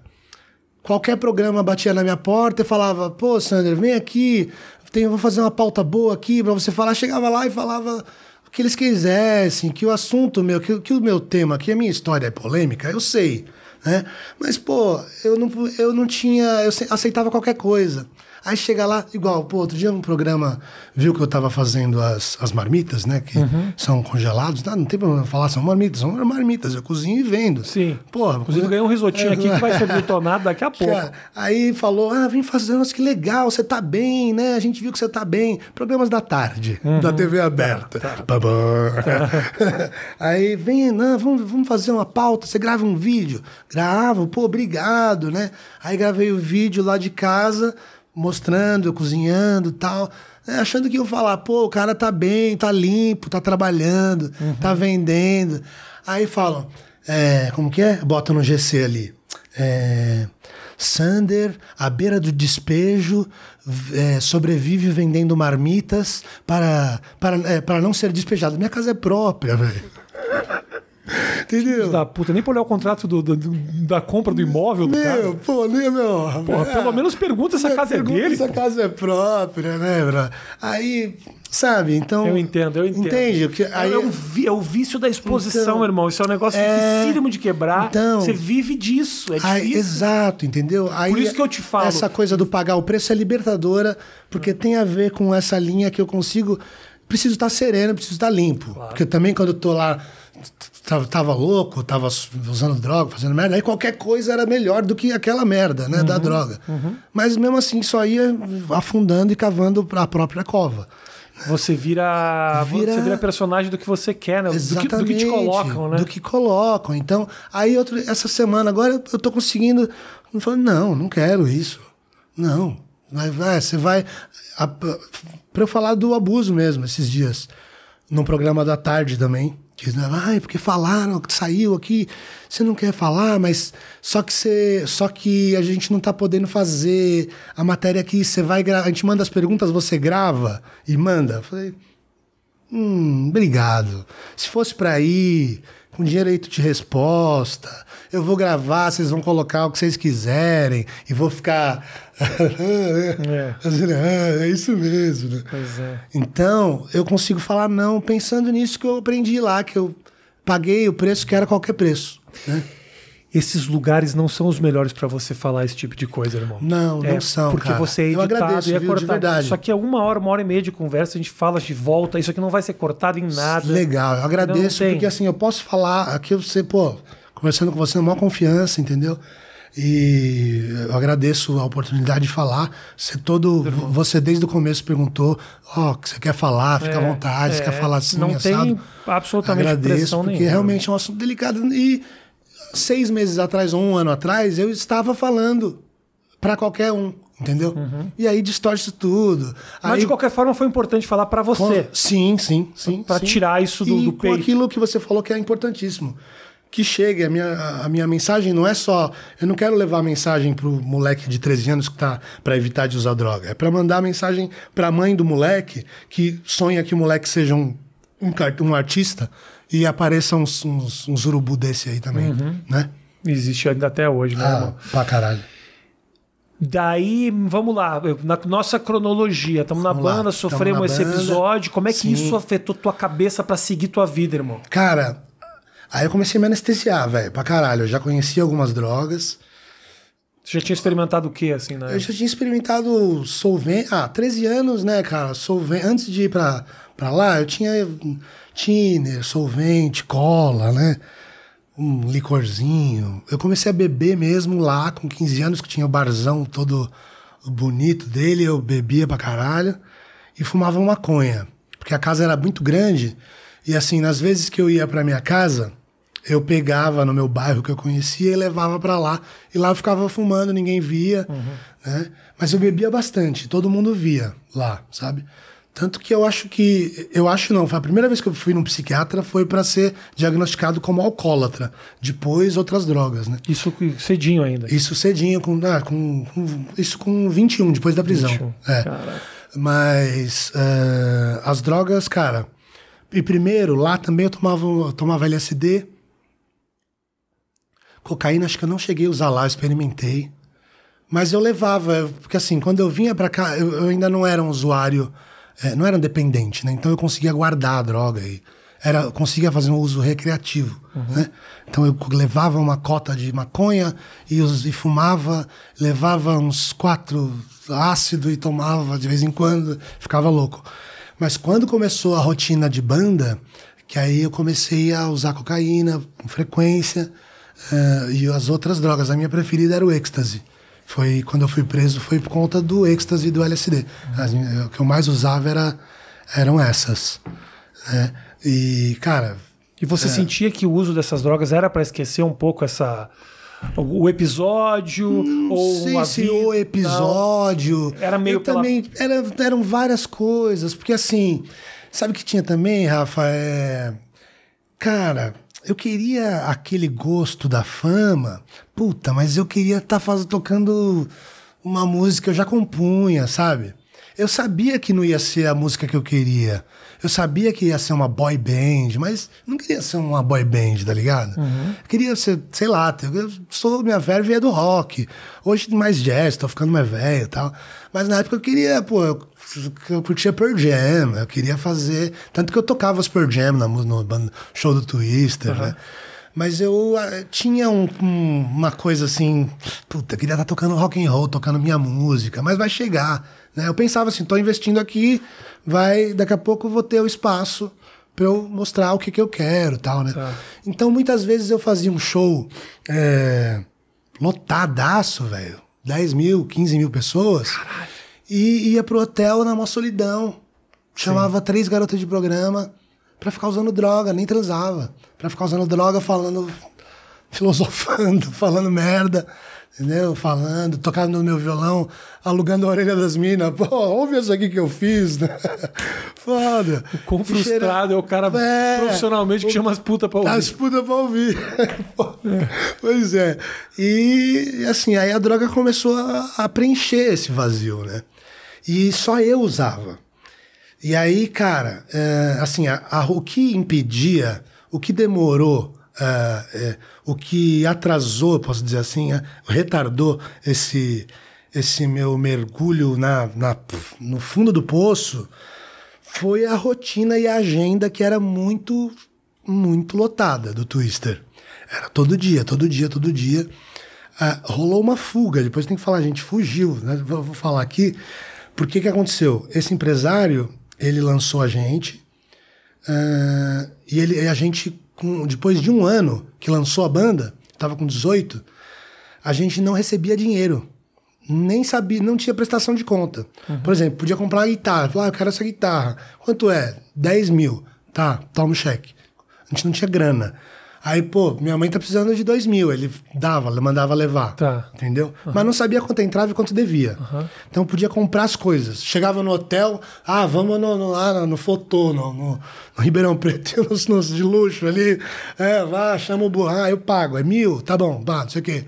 qualquer programa batia na minha porta e falava: pô, Sander, vem aqui, tem, vou fazer uma pauta boa aqui para você falar. Chegava lá e falava o que eles quisessem, que o assunto meu, que, que o meu tema, que a minha história é polêmica, eu sei. Né? Mas, pô, eu não, eu não tinha. Eu aceitava qualquer coisa. Aí chega lá, igual, pô, outro dia um programa viu que eu tava fazendo as, as marmitas, né? Que uhum. são congelados. Não, não tem problema falar, são marmitas, são marmitas. Eu cozinho e vendo. Sim. Porra, Inclusive, ganhei um risotinho é, aqui que vai ser detonado daqui a pouco. aí falou, ah, vim fazer, nossa, que legal, você tá bem, né? A gente viu que você tá bem. Programas da tarde, uhum. da TV aberta. tá. tá. aí vem, não, vamos, vamos fazer uma pauta, você grava um vídeo. Gravo, pô, obrigado, né? Aí gravei o vídeo lá de casa mostrando, cozinhando tal. Né, achando que eu falar, pô, o cara tá bem, tá limpo, tá trabalhando, tá uhum. tá vendendo. Aí falam, é, como que é? Botam no GC ali. É, Sander, à beira do despejo, é, sobrevive vendendo marmitas para, para, é, para não ser despejado. Minha casa é própria, velho. Entendeu? Filhos da puta, nem pra olhar o contrato do, do, da compra do imóvel do meu, cara. Pô, nem, meu. Porra, é, pelo menos pergunta se a casa é dele. Se a casa é própria, né, bro? Aí, sabe, então. Eu entendo, eu entendo. Entende? É, aí... é, o, é o vício da exposição, então, irmão. Isso é um negócio é... dificílimo de quebrar. Então, Você vive disso, é aí, difícil. exato, entendeu? Aí, Por isso que eu te falo. Essa coisa do pagar o preço é libertadora, porque tem a ver com essa linha que eu consigo. Preciso estar sereno, preciso estar limpo. Claro. Porque também quando eu tô lá tava, tava louco, tava usando droga, fazendo merda, aí qualquer coisa era melhor do que aquela merda, né, uhum, da droga. Uhum. Mas mesmo assim, só ia é afundando e cavando a própria cova. Você vira, vira, você vira personagem do que você quer, né? Do que, do que, te colocam, né? Do que colocam. Então, aí outro, essa semana agora eu tô conseguindo. Eu falo, não, não quero isso. Não. Vai, vai, você vai. Pra eu falar do abuso mesmo esses dias. Num programa da tarde também. Diz, ah, é porque falaram, que saiu aqui, você não quer falar, mas só que você, só que a gente não está podendo fazer a matéria aqui, você vai gravar, a gente manda as perguntas, você grava e manda. falei, hum, obrigado. Se fosse para ir com direito de resposta. Eu vou gravar, vocês vão colocar o que vocês quiserem e vou ficar. é. é isso mesmo. Né? Pois é. Então, eu consigo falar não pensando nisso que eu aprendi lá, que eu paguei o preço que era qualquer preço. Né? esses lugares não são os melhores para você falar esse tipo de coisa, irmão. Não, é, não são. Porque cara. você é editado agradeço, e é viu, cortado. De Isso aqui é uma hora, uma hora e meia de conversa, a gente fala, de volta, isso aqui não vai ser cortado em nada. Legal, eu agradeço, porque assim, eu posso falar, aqui você, pô, conversando com você na é maior confiança, entendeu? E eu agradeço a oportunidade de falar. Você todo, você desde o começo perguntou, ó, oh, que você quer falar, fica é, à vontade, é, você quer é. falar assim, não assado. tem absolutamente agradeço, pressão porque nenhuma. realmente é um assunto delicado e seis meses atrás, ou um ano atrás, eu estava falando para qualquer um, entendeu? Uhum. E aí distorce tudo. Mas aí, de qualquer forma foi importante falar para você. Com... Sim, sim, sim. Para tirar isso do, e do peito. aquilo que você falou que é importantíssimo. Que chegue, a minha, a minha mensagem não é só. Eu não quero levar a mensagem pro moleque de 13 anos que tá para evitar de usar droga. É para mandar a mensagem pra mãe do moleque que sonha que o moleque seja um, um, um artista, e apareça uns, uns, uns urubu desse aí também, uhum. né? Existe ainda até hoje, né? Ah, irmão? pra caralho. Daí, vamos lá, na nossa cronologia, estamos na banda, sofremos esse banda. episódio. Como é que isso afetou tua cabeça para seguir tua vida, irmão? Cara, aí eu comecei a me anestesiar, velho, pra caralho. Eu já conhecia algumas drogas. Você já tinha experimentado o que, assim, né? Eu já tinha experimentado solvente. Ah, 13 anos, né, cara? Solvente. Antes de ir pra, pra lá, eu tinha thinner, solvente, cola, né? Um licorzinho. Eu comecei a beber mesmo lá com 15 anos, que tinha o barzão todo bonito dele, eu bebia pra caralho e fumava maconha, porque a casa era muito grande e assim, nas vezes que eu ia pra minha casa, eu pegava no meu bairro que eu conhecia e levava para lá. E lá eu ficava fumando, ninguém via, uhum. né? Mas eu bebia bastante, todo mundo via lá, sabe? Tanto que eu acho que. Eu acho não, foi a primeira vez que eu fui num psiquiatra foi para ser diagnosticado como alcoólatra. Depois outras drogas, né? Isso cedinho ainda. Isso cedinho, com, ah, com, com isso com 21, depois da prisão. 21. É. Caraca. Mas uh, as drogas, cara. E primeiro, lá também eu tomava, tomava LSD. Cocaína, acho que eu não cheguei a usar lá, experimentei. Mas eu levava, porque assim, quando eu vinha para cá, eu, eu ainda não era um usuário é, não era dependente, né? Então eu conseguia guardar a droga e era, eu conseguia fazer um uso recreativo, uhum. né? Então eu levava uma cota de maconha e, e fumava, levava uns quatro ácido e tomava de vez em quando, ficava louco. Mas quando começou a rotina de banda, que aí eu comecei a usar cocaína com frequência uh, e as outras drogas. A minha preferida era o êxtase foi quando eu fui preso foi por conta do êxtase e do LSD. As, o que eu mais usava era, eram essas. Né? E, cara. E você é... sentia que o uso dessas drogas era para esquecer um pouco essa. O episódio não hum, ou sei se vida, o episódio era meio pela... também era, eram várias coisas porque assim sabe o que tinha também Rafa é cara eu queria aquele gosto da fama, puta, mas eu queria estar tá tocando uma música que eu já compunha, sabe? Eu sabia que não ia ser a música que eu queria, eu sabia que ia ser uma boy band, mas não queria ser uma boy band, tá ligado? Uhum. Queria ser, sei lá, eu sou minha velha é do rock. Hoje mais jazz, tô ficando mais velho e tal. Mas na época eu queria, pô, eu, eu curtia Pearl Jam, eu queria fazer. Tanto que eu tocava os Pearl Jam no, no show do Twister, né? uhum. né? mas eu uh, tinha um, um, uma coisa assim, puta, eu queria estar tá tocando rock and roll, tocando minha música, mas vai chegar. Né? Eu pensava assim, estou investindo aqui, vai daqui a pouco eu vou ter o espaço para eu mostrar o que, que eu quero tal, né? Tá. Então muitas vezes eu fazia um show é, lotadaço, velho. 10 mil, 15 mil pessoas. Caralho. E ia pro hotel na maior solidão. Chamava Sim. três garotas de programa para ficar usando droga, nem transava. para ficar usando droga, falando, filosofando, falando merda entendeu? Falando, tocando no meu violão, alugando a orelha das minas. Pô, ouve isso aqui que eu fiz, né? Foda. O quão frustrado Cheira... é o cara é, profissionalmente que o... chama as putas pra ouvir. As putas pra ouvir. é. pois é. E assim, aí a droga começou a, a preencher esse vazio, né? E só eu usava. E aí, cara, é, assim, a, a, o que impedia, o que demorou é, é, o que atrasou, posso dizer assim, é, retardou esse, esse meu mergulho na, na, no fundo do poço foi a rotina e a agenda que era muito, muito lotada do Twister. Era todo dia, todo dia, todo dia. Ah, rolou uma fuga, depois tem que falar, a gente fugiu, né? Vou, vou falar aqui. Por que que aconteceu? Esse empresário, ele lançou a gente, ah, e ele, a gente com, depois de um ano que lançou a banda, estava com 18, a gente não recebia dinheiro. Nem sabia, não tinha prestação de conta. Uhum. Por exemplo, podia comprar a guitarra. Falar, ah, eu quero essa guitarra. Quanto é? 10 mil. Tá, toma o cheque. A gente não tinha grana. Aí, pô, minha mãe tá precisando de dois mil. Ele dava, mandava levar. Tá. Entendeu? Uhum. Mas não sabia quanto entrava e quanto devia. Uhum. Então podia comprar as coisas. Chegava no hotel, ah, vamos no, no, lá no Fotô, no, no, no Ribeirão Preto, nos, nos de luxo ali. É, vá, chama o burro, ah, eu pago. É mil? Tá bom, bah, não sei o quê.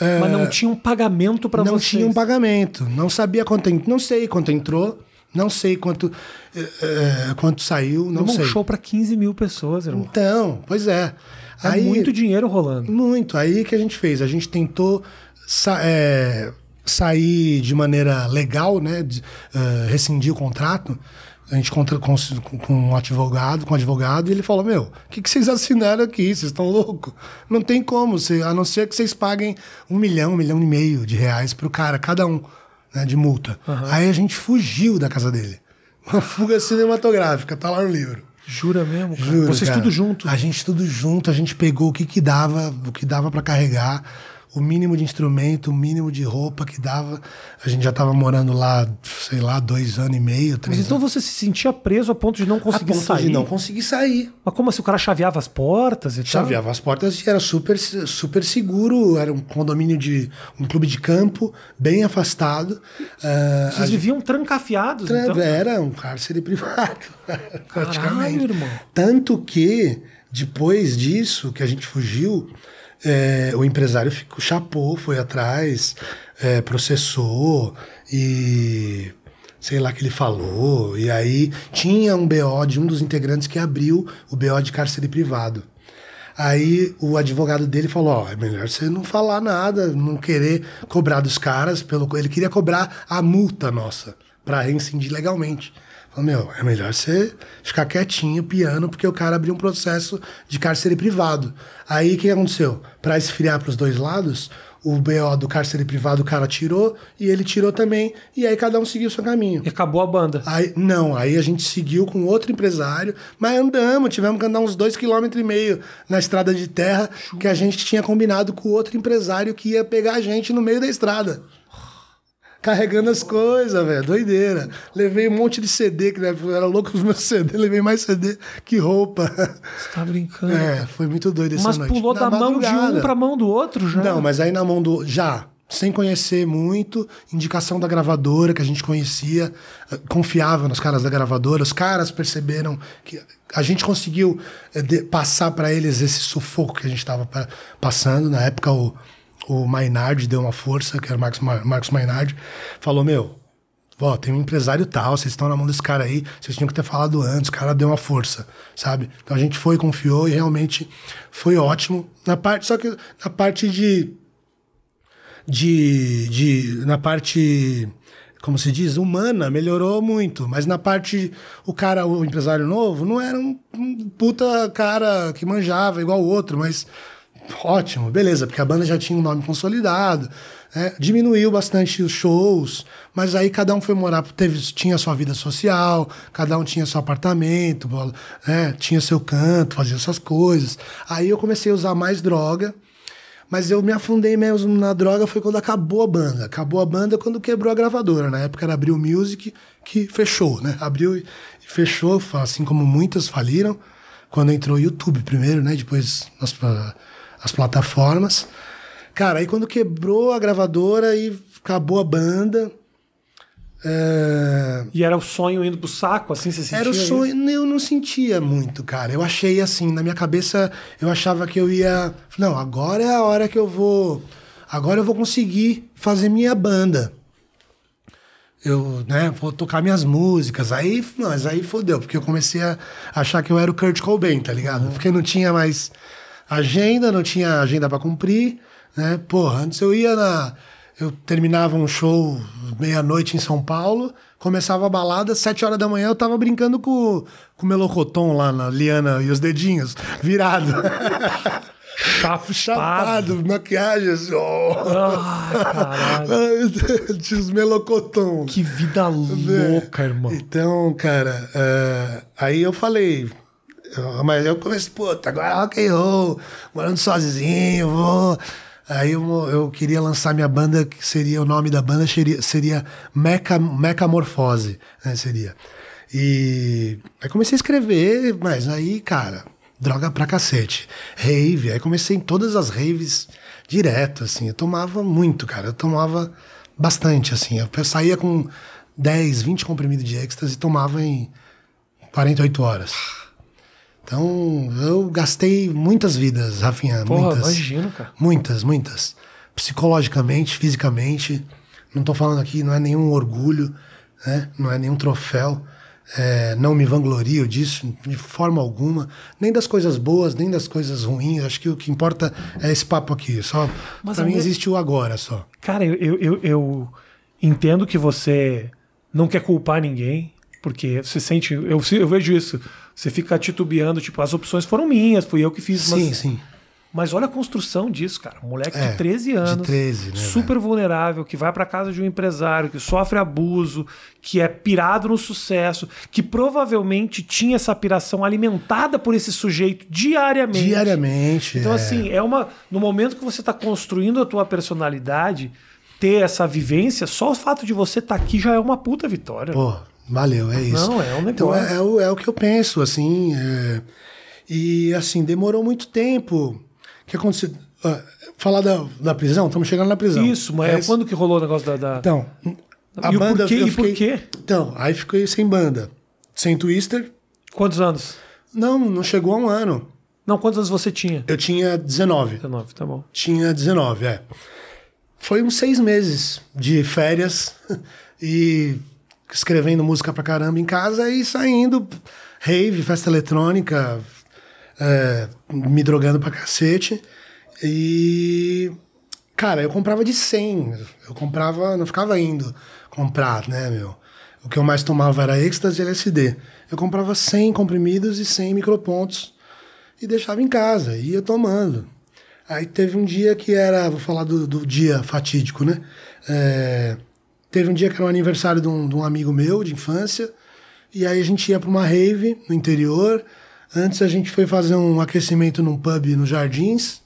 É, Mas não é, tinha um pagamento para vocês? Não tinha um pagamento. Não sabia quanto entrou. Não sei quanto entrou. Não sei quanto, é, quanto saiu, não Irmão, sei. um show para 15 mil pessoas, irmão. Então, pois é. É aí, muito dinheiro rolando. Muito. Aí que a gente fez? A gente tentou sa é, sair de maneira legal, né? De, uh, rescindir o contrato. A gente contra com, com um advogado, com um advogado, e ele falou: Meu, o que, que vocês assinaram aqui? Vocês estão loucos? Não tem como, a não ser que vocês paguem um milhão, um milhão e meio de reais para o cara, cada um né, de multa. Uhum. Aí a gente fugiu da casa dele. Uma fuga cinematográfica, tá lá no livro. Jura mesmo? Cara? Juro, Vocês cara. tudo junto? A gente tudo junto, a gente pegou o que que dava, o que dava para carregar o mínimo de instrumento, o mínimo de roupa que dava. A gente já estava morando lá, sei lá, dois anos e meio, três Mas então anos. você se sentia preso a ponto de não conseguir a ponto sair? de não conseguir sair. Mas como assim? O cara chaveava as portas e Chaveava as portas e era super, super seguro. Era um condomínio de... um clube de campo, bem afastado. Uh, Vocês viviam gente... trancafiados, Tra então? Era um cárcere privado. Caralho, irmão. Tanto que, depois disso, que a gente fugiu é, o empresário ficou, chapou, foi atrás, é, processou e sei lá que ele falou. E aí tinha um BO de um dos integrantes que abriu o BO de cárcere privado. Aí o advogado dele falou: oh, é melhor você não falar nada, não querer cobrar dos caras. pelo Ele queria cobrar a multa nossa para reincindir legalmente. Falou, meu, é melhor você ficar quietinho, piano, porque o cara abriu um processo de cárcere privado. Aí o que aconteceu? Para esfriar para os dois lados, o BO do cárcere privado o cara tirou e ele tirou também. E aí cada um seguiu o seu caminho. E acabou a banda. Aí, não, aí a gente seguiu com outro empresário, mas andamos, tivemos que andar uns dois km e meio na estrada de terra que a gente tinha combinado com outro empresário que ia pegar a gente no meio da estrada carregando as coisas, velho. Doideira. Levei um monte de CD, que né, era louco os meus CD, levei mais CD que roupa. Você tá brincando? É, foi muito doido essa mas noite. Mas pulou na da madrugada. mão de um pra mão do outro já? Não, mas aí na mão do. Já. Sem conhecer muito, indicação da gravadora que a gente conhecia, eh, confiava nos caras da gravadora, os caras perceberam que a gente conseguiu eh, passar para eles esse sufoco que a gente estava passando. Na época, o, o Mainardi deu uma força, que era o Marcos, Marcos Mainardi, falou: Meu, ó, tem um empresário tal, vocês estão na mão desse cara aí, vocês tinham que ter falado antes, o cara deu uma força, sabe? Então a gente foi, confiou e realmente foi ótimo. Na parte, só que na parte de. de, de na parte como se diz, humana, melhorou muito. Mas na parte, o cara, o empresário novo, não era um, um puta cara que manjava igual o outro, mas Ótimo, beleza, porque a banda já tinha um nome consolidado, né? diminuiu bastante os shows, mas aí cada um foi morar, teve, tinha sua vida social, cada um tinha seu apartamento, né? tinha seu canto, fazia suas coisas. Aí eu comecei a usar mais droga, mas eu me afundei mesmo na droga foi quando acabou a banda. Acabou a banda quando quebrou a gravadora. Na época era Abril Music, que fechou, né? Abriu e fechou, assim como muitas faliram. Quando entrou o YouTube primeiro, né? Depois nós as plataformas. Cara, aí quando quebrou a gravadora e acabou a banda. É... E era o sonho indo pro saco, assim, você sentia? Era o sonho, isso? eu não sentia muito, cara. Eu achei assim, na minha cabeça, eu achava que eu ia. Não, agora é a hora que eu vou. Agora eu vou conseguir fazer minha banda. Eu, né, vou tocar minhas músicas. Aí, mas aí fodeu, porque eu comecei a achar que eu era o Kurt Cobain, tá ligado? Uhum. Porque não tinha mais agenda, não tinha agenda para cumprir, né? Porra, antes eu ia na. Eu terminava um show meia-noite em São Paulo, começava a balada, sete horas da manhã eu tava brincando com, com o melocotom lá na Liana e os dedinhos, virado. Chapado. Chapado, maquiagem assim, ó. Ah, Diz melocotão. Que vida louca, irmão. Então, cara, uh, aí eu falei, mas eu comecei, puta, tá agora rock and roll, morando sozinho, vou. Aí eu, eu queria lançar minha banda, que seria o nome da banda, seria, seria Meca, Mecamorfose, né? Seria. E aí comecei a escrever, mas aí, cara, droga pra cacete. Rave, aí comecei em todas as raves direto, assim. Eu tomava muito, cara. Eu tomava bastante, assim. Eu saía com 10, 20 comprimidos de êxtase e tomava em 48 horas. Então, eu gastei muitas vidas, Rafinha. Porra, muitas. imagino, cara. Muitas, muitas. Psicologicamente, fisicamente. Não estou falando aqui, não é nenhum orgulho, né? Não é nenhum troféu. É, não me vanglorio disso de forma alguma, nem das coisas boas, nem das coisas ruins. Acho que o que importa é esse papo aqui. Só para mim minha... existe o agora só. Cara, eu, eu, eu, eu entendo que você não quer culpar ninguém, porque você sente, eu, eu vejo isso, você fica titubeando, tipo, as opções foram minhas, fui eu que fiz. Sim, mas, sim. Mas olha a construção disso, cara. Um moleque é, de 13 anos, de 13, né, super velho? vulnerável, que vai para casa de um empresário, que sofre abuso, que é pirado no sucesso, que provavelmente tinha essa piração alimentada por esse sujeito diariamente. Diariamente. Então é. assim, é uma no momento que você está construindo a tua personalidade, ter essa vivência, só o fato de você estar tá aqui já é uma puta vitória. Porra. Valeu, é isso. Não, é um então, negócio. Então, é, é, o, é o que eu penso, assim. É... E, assim, demorou muito tempo. O que aconteceu? Uh, falar da, da prisão? Estamos chegando na prisão. Isso, mas é, é quando que rolou o negócio da... da... Então, a e banda... Por quê, fiquei... E por quê? Então, aí fiquei sem banda. Sem Twister. Quantos anos? Não, não chegou a um ano. Não, quantos anos você tinha? Eu tinha 19. 19, tá bom. Tinha 19, é. Foi uns seis meses de férias e escrevendo música pra caramba em casa e saindo rave, festa eletrônica, é, me drogando pra cacete. E. Cara, eu comprava de 100. Eu comprava, não ficava indo comprar, né, meu? O que eu mais tomava era êxtase e LSD. Eu comprava 100 comprimidos e 100 micropontos e deixava em casa, ia tomando. Aí teve um dia que era, vou falar do, do dia fatídico, né? É, Teve um dia que era um aniversário de um, de um amigo meu de infância, e aí a gente ia para uma rave no interior. Antes a gente foi fazer um aquecimento num pub nos Jardins,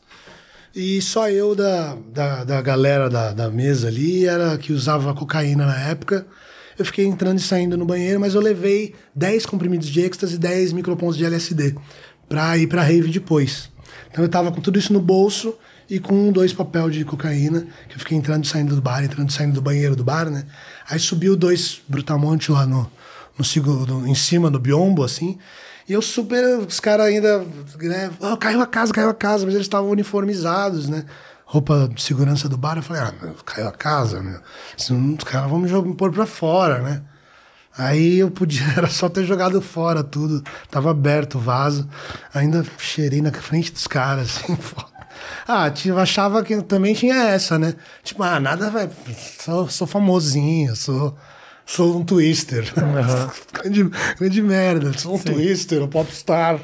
e só eu da, da, da galera da, da mesa ali era que usava cocaína na época. Eu fiquei entrando e saindo no banheiro, mas eu levei 10 comprimidos de êxtase e 10 micropontos de LSD para ir a rave depois. Então eu tava com tudo isso no bolso e com dois papel de cocaína, que eu fiquei entrando e saindo do bar, entrando e saindo do banheiro do bar, né? Aí subiu dois brutamonte lá no, no, no, em cima do biombo, assim, e eu super, os caras ainda, né, oh, caiu a casa, caiu a casa, mas eles estavam uniformizados, né? Roupa de segurança do bar, eu falei, ah, caiu a casa, meu. Senão, os caras vão me pôr pra fora, né? Aí eu podia, era só ter jogado fora tudo, tava aberto o vaso, ainda cheirei na frente dos caras, assim, foda. Ah, tipo, achava que também tinha essa, né? Tipo, ah, nada, vai, Sou, sou famosinho, sou sou um twister. Uhum. grande, grande merda, sou um Sim. twister, um popstar.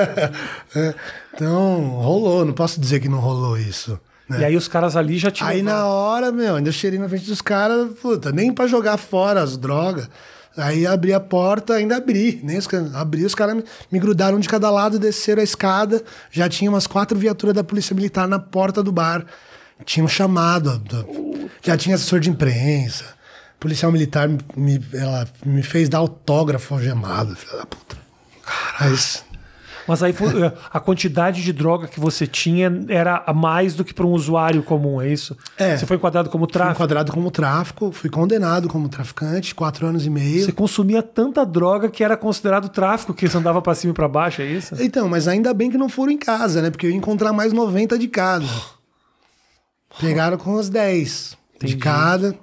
é, então, rolou, não posso dizer que não rolou isso. Né? E aí os caras ali já tinham. Aí na hora, meu, ainda cheirei na frente dos caras, puta, nem para jogar fora as drogas. Aí abri a porta, ainda abri, nem os, abri, os caras me, me grudaram de cada lado, desceram a escada, já tinha umas quatro viaturas da Polícia Militar na porta do bar. Tinha um chamado, já tinha assessor de imprensa. Policial militar me, ela me fez dar autógrafo algemado, filha da puta. Caralho. Mas aí eh, a quantidade de droga que você tinha era mais do que para um usuário comum, é isso? É. Você foi enquadrado como tráfico? Fui enquadrado como tráfico, fui condenado como traficante, quatro anos e meio. Você consumia tanta droga que era considerado tráfico, que você andava para cima e para baixo, é isso? Então, mas ainda bem que não foram em casa, né? Porque eu ia encontrar mais 90 de cada. Pegaram com as 10 Entendi. de cada.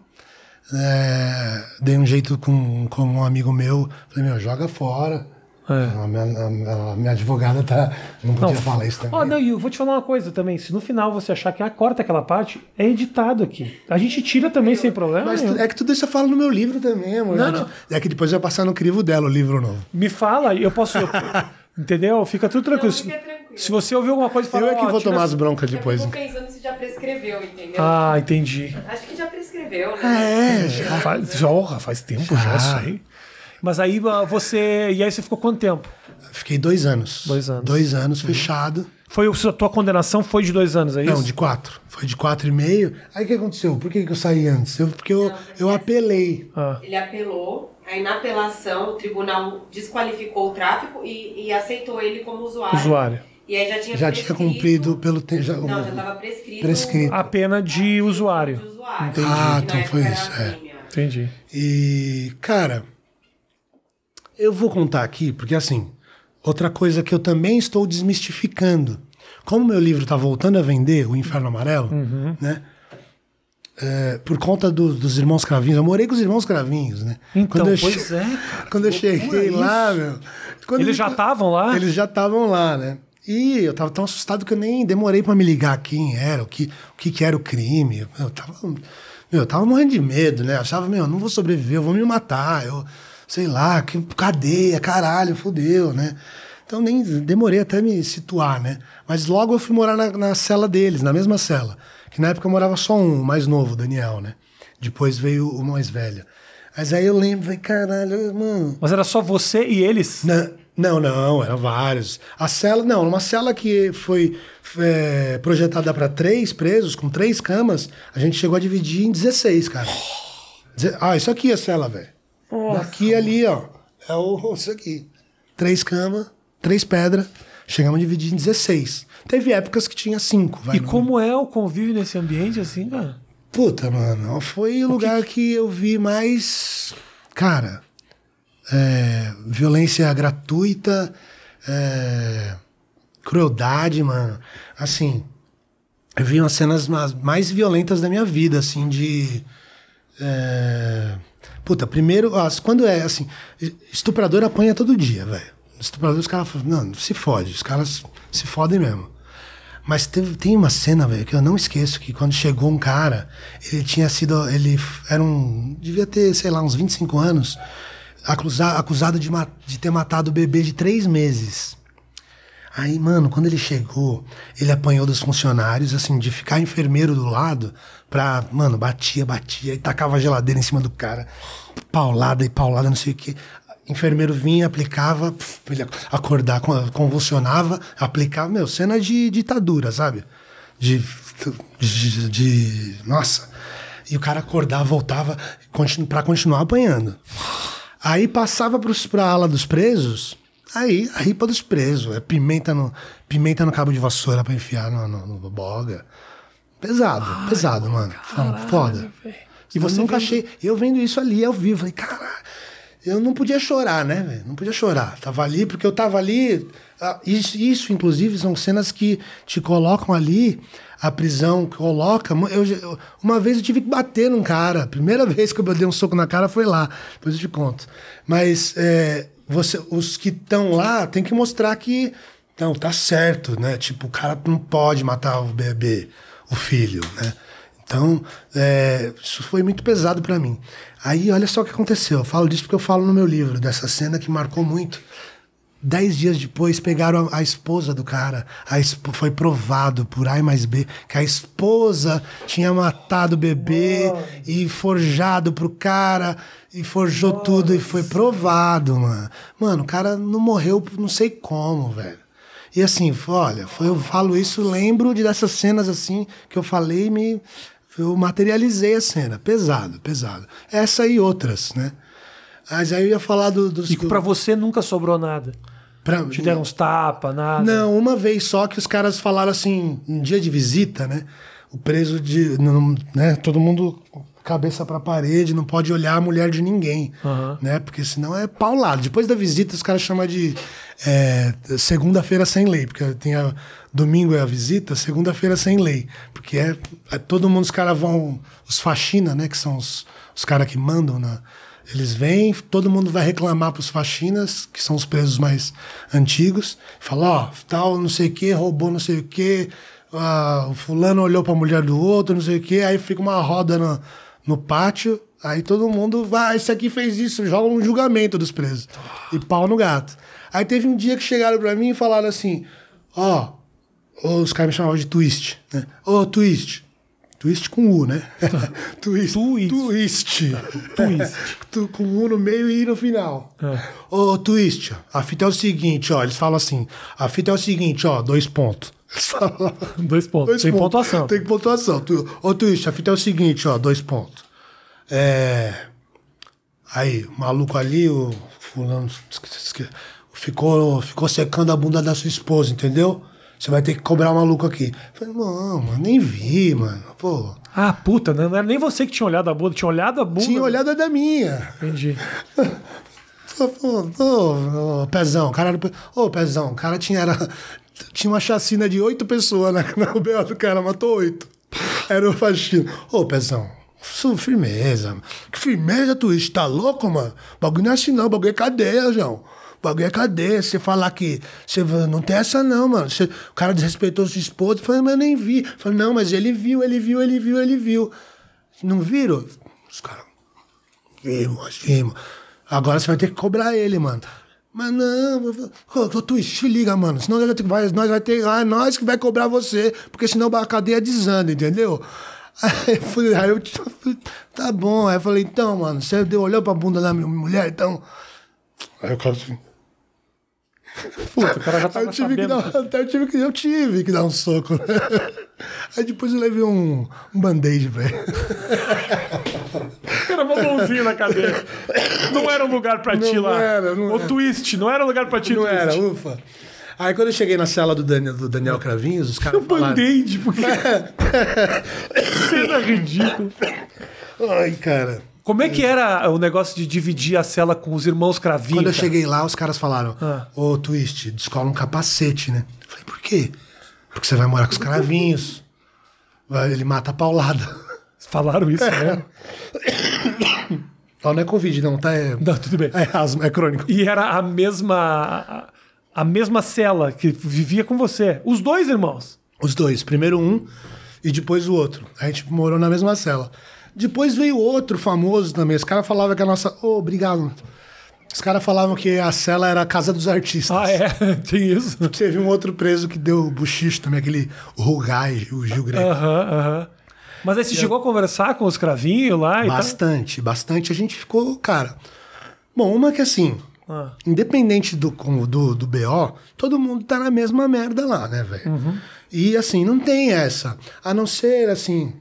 É, dei um jeito com, com um amigo meu. Falei, meu, joga fora. É. A, minha, a minha advogada tá. Não podia não. falar isso também. Ó, oh, não, e eu vou te falar uma coisa também. Se no final você achar que ah, corta aquela parte, é editado aqui. A gente tira também eu, sem problema. Mas tu, é que tudo isso eu falo no meu livro também, amor. Não, não. É que depois vai passar no crivo dela o livro novo. Me fala, eu posso. Eu, entendeu? Fica tudo tranquilo. Não, fica tranquilo. Se você ouvir alguma coisa, fala, Eu é que vou tomar as broncas é depois. Eu fico pensando se já prescreveu, entendeu? Ah, entendi. Acho que já prescreveu, né? É, é já. Faz, já, faz tempo já, já isso aí. Mas aí ah, você. E aí você ficou quanto tempo? Fiquei dois anos. Dois anos. Dois anos uhum. fechado. Foi a tua condenação foi de dois anos, é isso? Não, de quatro. Foi de quatro e meio. Aí o que aconteceu? Por que, que eu saí antes? Eu, porque eu, Não, porque eu apelei. Ah. Ele apelou, aí na apelação o tribunal desqualificou o tráfico e, e aceitou ele como usuário. Usuário. E aí já tinha Já prescrito, tinha cumprido pelo tempo. Já, não, já estava prescrito, prescrito. A pena de usuário. De usuário. Entendi. Ah, então foi isso. É. Assim, é. Entendi. E, cara, eu vou contar aqui, porque assim, outra coisa que eu também estou desmistificando. Como meu livro está voltando a vender, O Inferno Amarelo, uhum. né? É, por conta do, dos irmãos Cravinhos. Eu morei com os irmãos Cravinhos, né? Então, quando pois é. Cara, quando eu cheguei lá, meu. Quando eles me... já estavam lá? Eles já estavam lá, né? E eu tava tão assustado que eu nem demorei para me ligar quem era, o que, o que, que era o crime. Eu tava, meu, eu tava morrendo de medo, né? achava, meu, eu não vou sobreviver, eu vou me matar. Eu, sei lá, que cadeia, caralho, fodeu, né? Então nem demorei até me situar, né? Mas logo eu fui morar na, na cela deles, na mesma cela. Que na época eu morava só um, o mais novo, o Daniel, né? Depois veio o mais velho. Mas aí eu lembro, falei, caralho, mano. Mas era só você e eles? Não, não, não eram vários. A cela, não, uma cela que foi é, projetada para três presos, com três camas, a gente chegou a dividir em 16, cara. Ah, isso aqui é a cela, velho aqui ali, ó. É o, isso aqui. Três camas, três pedras. Chegamos a dividir em 16. Teve épocas que tinha cinco. e é? como é o convívio nesse ambiente, assim, cara? Puta, mano. Foi o, o lugar que... que eu vi mais. Cara. É, violência gratuita. É, crueldade, mano. Assim, eu vi umas cenas mais, mais violentas da minha vida, assim, de. É, Puta, primeiro, as, quando é assim, estuprador apanha todo dia, velho. Estuprador, os caras falam, não, se fode, os caras se fodem mesmo. Mas teve, tem uma cena, velho, que eu não esqueço, que quando chegou um cara, ele tinha sido, ele era um, devia ter, sei lá, uns 25 anos, acusado, acusado de, de ter matado o bebê de três meses. Aí, mano, quando ele chegou, ele apanhou dos funcionários, assim, de ficar enfermeiro do lado, pra, mano, batia, batia, e tacava a geladeira em cima do cara, paulada e paulada, não sei o quê. Enfermeiro vinha, aplicava, ele acordar, convulsionava, aplicava, meu, cena de ditadura, sabe? de, de, de nossa. E o cara acordava, voltava continu, para continuar apanhando. Aí passava para a ala dos presos, Aí, a ripa dos presos. É pimenta no, pimenta no cabo de vassoura pra enfiar no, no, no boga. Pesado, Ai, pesado, mano. Caralho, Foda. E você nunca vendo... achei. Eu vendo isso ali ao vivo. Falei, caralho. eu não podia chorar, né, velho? Não podia chorar. Tava ali, porque eu tava ali. Isso, isso, inclusive, são cenas que te colocam ali. A prisão coloca. Eu, eu, uma vez eu tive que bater num cara. Primeira vez que eu dei um soco na cara foi lá. Depois eu te conto. Mas. É, você, os que estão lá tem que mostrar que não, tá certo, né? Tipo, o cara não pode matar o bebê, o filho, né? Então, é, isso foi muito pesado para mim. Aí, olha só o que aconteceu. Eu falo disso porque eu falo no meu livro, dessa cena que marcou muito. Dez dias depois pegaram a, a esposa do cara. A foi provado por A mais B que a esposa tinha matado o bebê Nossa. e forjado pro cara. E forjou Nossa. tudo e foi provado, mano. Mano, o cara não morreu não sei como, velho. E assim, olha, foi, eu falo isso, lembro de dessas cenas assim que eu falei me. Eu materializei a cena. Pesado, pesado. Essa e outras, né? Mas aí eu ia falar do, dos. E pra você nunca sobrou nada. Pra... Te deram uns tapas, nada? Não, uma vez só que os caras falaram assim, um dia de visita, né? O preso de. Não, né? Todo mundo cabeça para a parede, não pode olhar a mulher de ninguém, uhum. né? Porque senão é paulado. Depois da visita, os caras chamam de é, segunda-feira sem lei, porque tem a, domingo é a visita, segunda-feira sem lei, porque é, é todo mundo, os caras vão, os faxina, né? Que são os, os caras que mandam na, eles vêm, todo mundo vai reclamar para os faxinas, que são os presos mais antigos, falar, ó, tal, não sei o que, roubou não sei o que, ah, o fulano olhou para a mulher do outro, não sei o que, aí fica uma roda no, no pátio, aí todo mundo vai, ah, esse aqui fez isso, joga um julgamento dos presos. E pau no gato. Aí teve um dia que chegaram para mim e falaram assim, ó, oh, os caras me chamavam de Twist, né? Ô, oh, Twist, Twist com U, né? Tá. twist. Twist. Twist. Tá. twist. com U no meio e I no final. É. Ô, Twist, a fita é o seguinte, ó. Eles falam assim, a fita é o seguinte, ó, dois pontos. dois pontos. Dois Tem pontos. pontuação. Tem pontuação. Ô, Twist, a fita é o seguinte, ó, dois pontos. É... Aí, o maluco ali, o fulano... Ficou, ficou secando a bunda da sua esposa, entendeu? Você vai ter que cobrar o maluco aqui. Eu falei, não, mano, nem vi, mano. Pô. Ah, puta, não era nem você que tinha olhado a bunda, tinha olhado a bunda. Tinha olhado a da minha. Entendi. Ô, oh, oh, Pezão, o cara. Ô, oh, Pezão, o cara tinha, era, tinha uma chacina de oito pessoas na, na UBA do cara, matou oito. Era o faxino. Ô, Pezão, sou firmeza. Que firmeza tu, isso, tá louco, mano? Bagulho não é assim não, bagulho é cadeia, João. O bagulho é cadeia. Você falar que. Você não tem essa, não, mano. Você, o cara desrespeitou sua esposa, Falei, mas eu nem vi. Falando, não, mas ele viu, ele viu, ele viu, ele viu. Não viram? Os caras. Vimos, vimos. Agora você vai ter que cobrar ele, mano. Mas não, ô, tô Twitch, te liga, mano. Senão nós, vai, nós vai ter. Ah, é nós que vai cobrar você, porque senão a cadeia desanda, entendeu? Aí eu falei, aí eu tá bom. Aí eu falei, então, mano, você olhou pra bunda da minha mulher, então. Aí o cara assim. Puta, o cara já tava eu tive sabendo. Que dar, eu, tive que, eu tive que dar um soco. Aí depois eu levei um, um band-aid, velho. Era uma mãozinha na cadeira. Não era um lugar pra não ti não lá. Era, não o era. twist, não era um lugar pra ti. Não twist. era, ufa. Aí quando eu cheguei na sala do Daniel, do Daniel Cravinhos, os caras. Um band-aid, porque. Cena ridícula. Ai, cara. Como é que era o negócio de dividir a cela com os irmãos Cravinho? Quando eu cheguei lá, os caras falaram: ah. Ô, Twist, descola um capacete, né? Eu falei: por quê? Porque você vai morar com os cravinhos. Ele mata a paulada. Falaram isso, é. né? Não, não é Covid, não, tá? É, não, tudo bem. É asma, é crônico. E era a mesma. a mesma cela que vivia com você. Os dois irmãos. Os dois. Primeiro um e depois o outro. A gente morou na mesma cela. Depois veio outro famoso também. Os cara falava que a nossa. Ô, oh, obrigado. Os caras falavam que a cela era a casa dos artistas. Ah, é? Tem isso. Teve um outro preso que deu buchicho também, aquele Rugai, o Gil Greco. Aham, uh aham. -huh, uh -huh. Mas aí você e chegou eu... a conversar com os cravinhos lá Bastante, e bastante. A gente ficou, cara. Bom, uma que assim, ah. independente do, do, do BO, todo mundo tá na mesma merda lá, né, velho? Uhum. E assim, não tem essa. A não ser assim,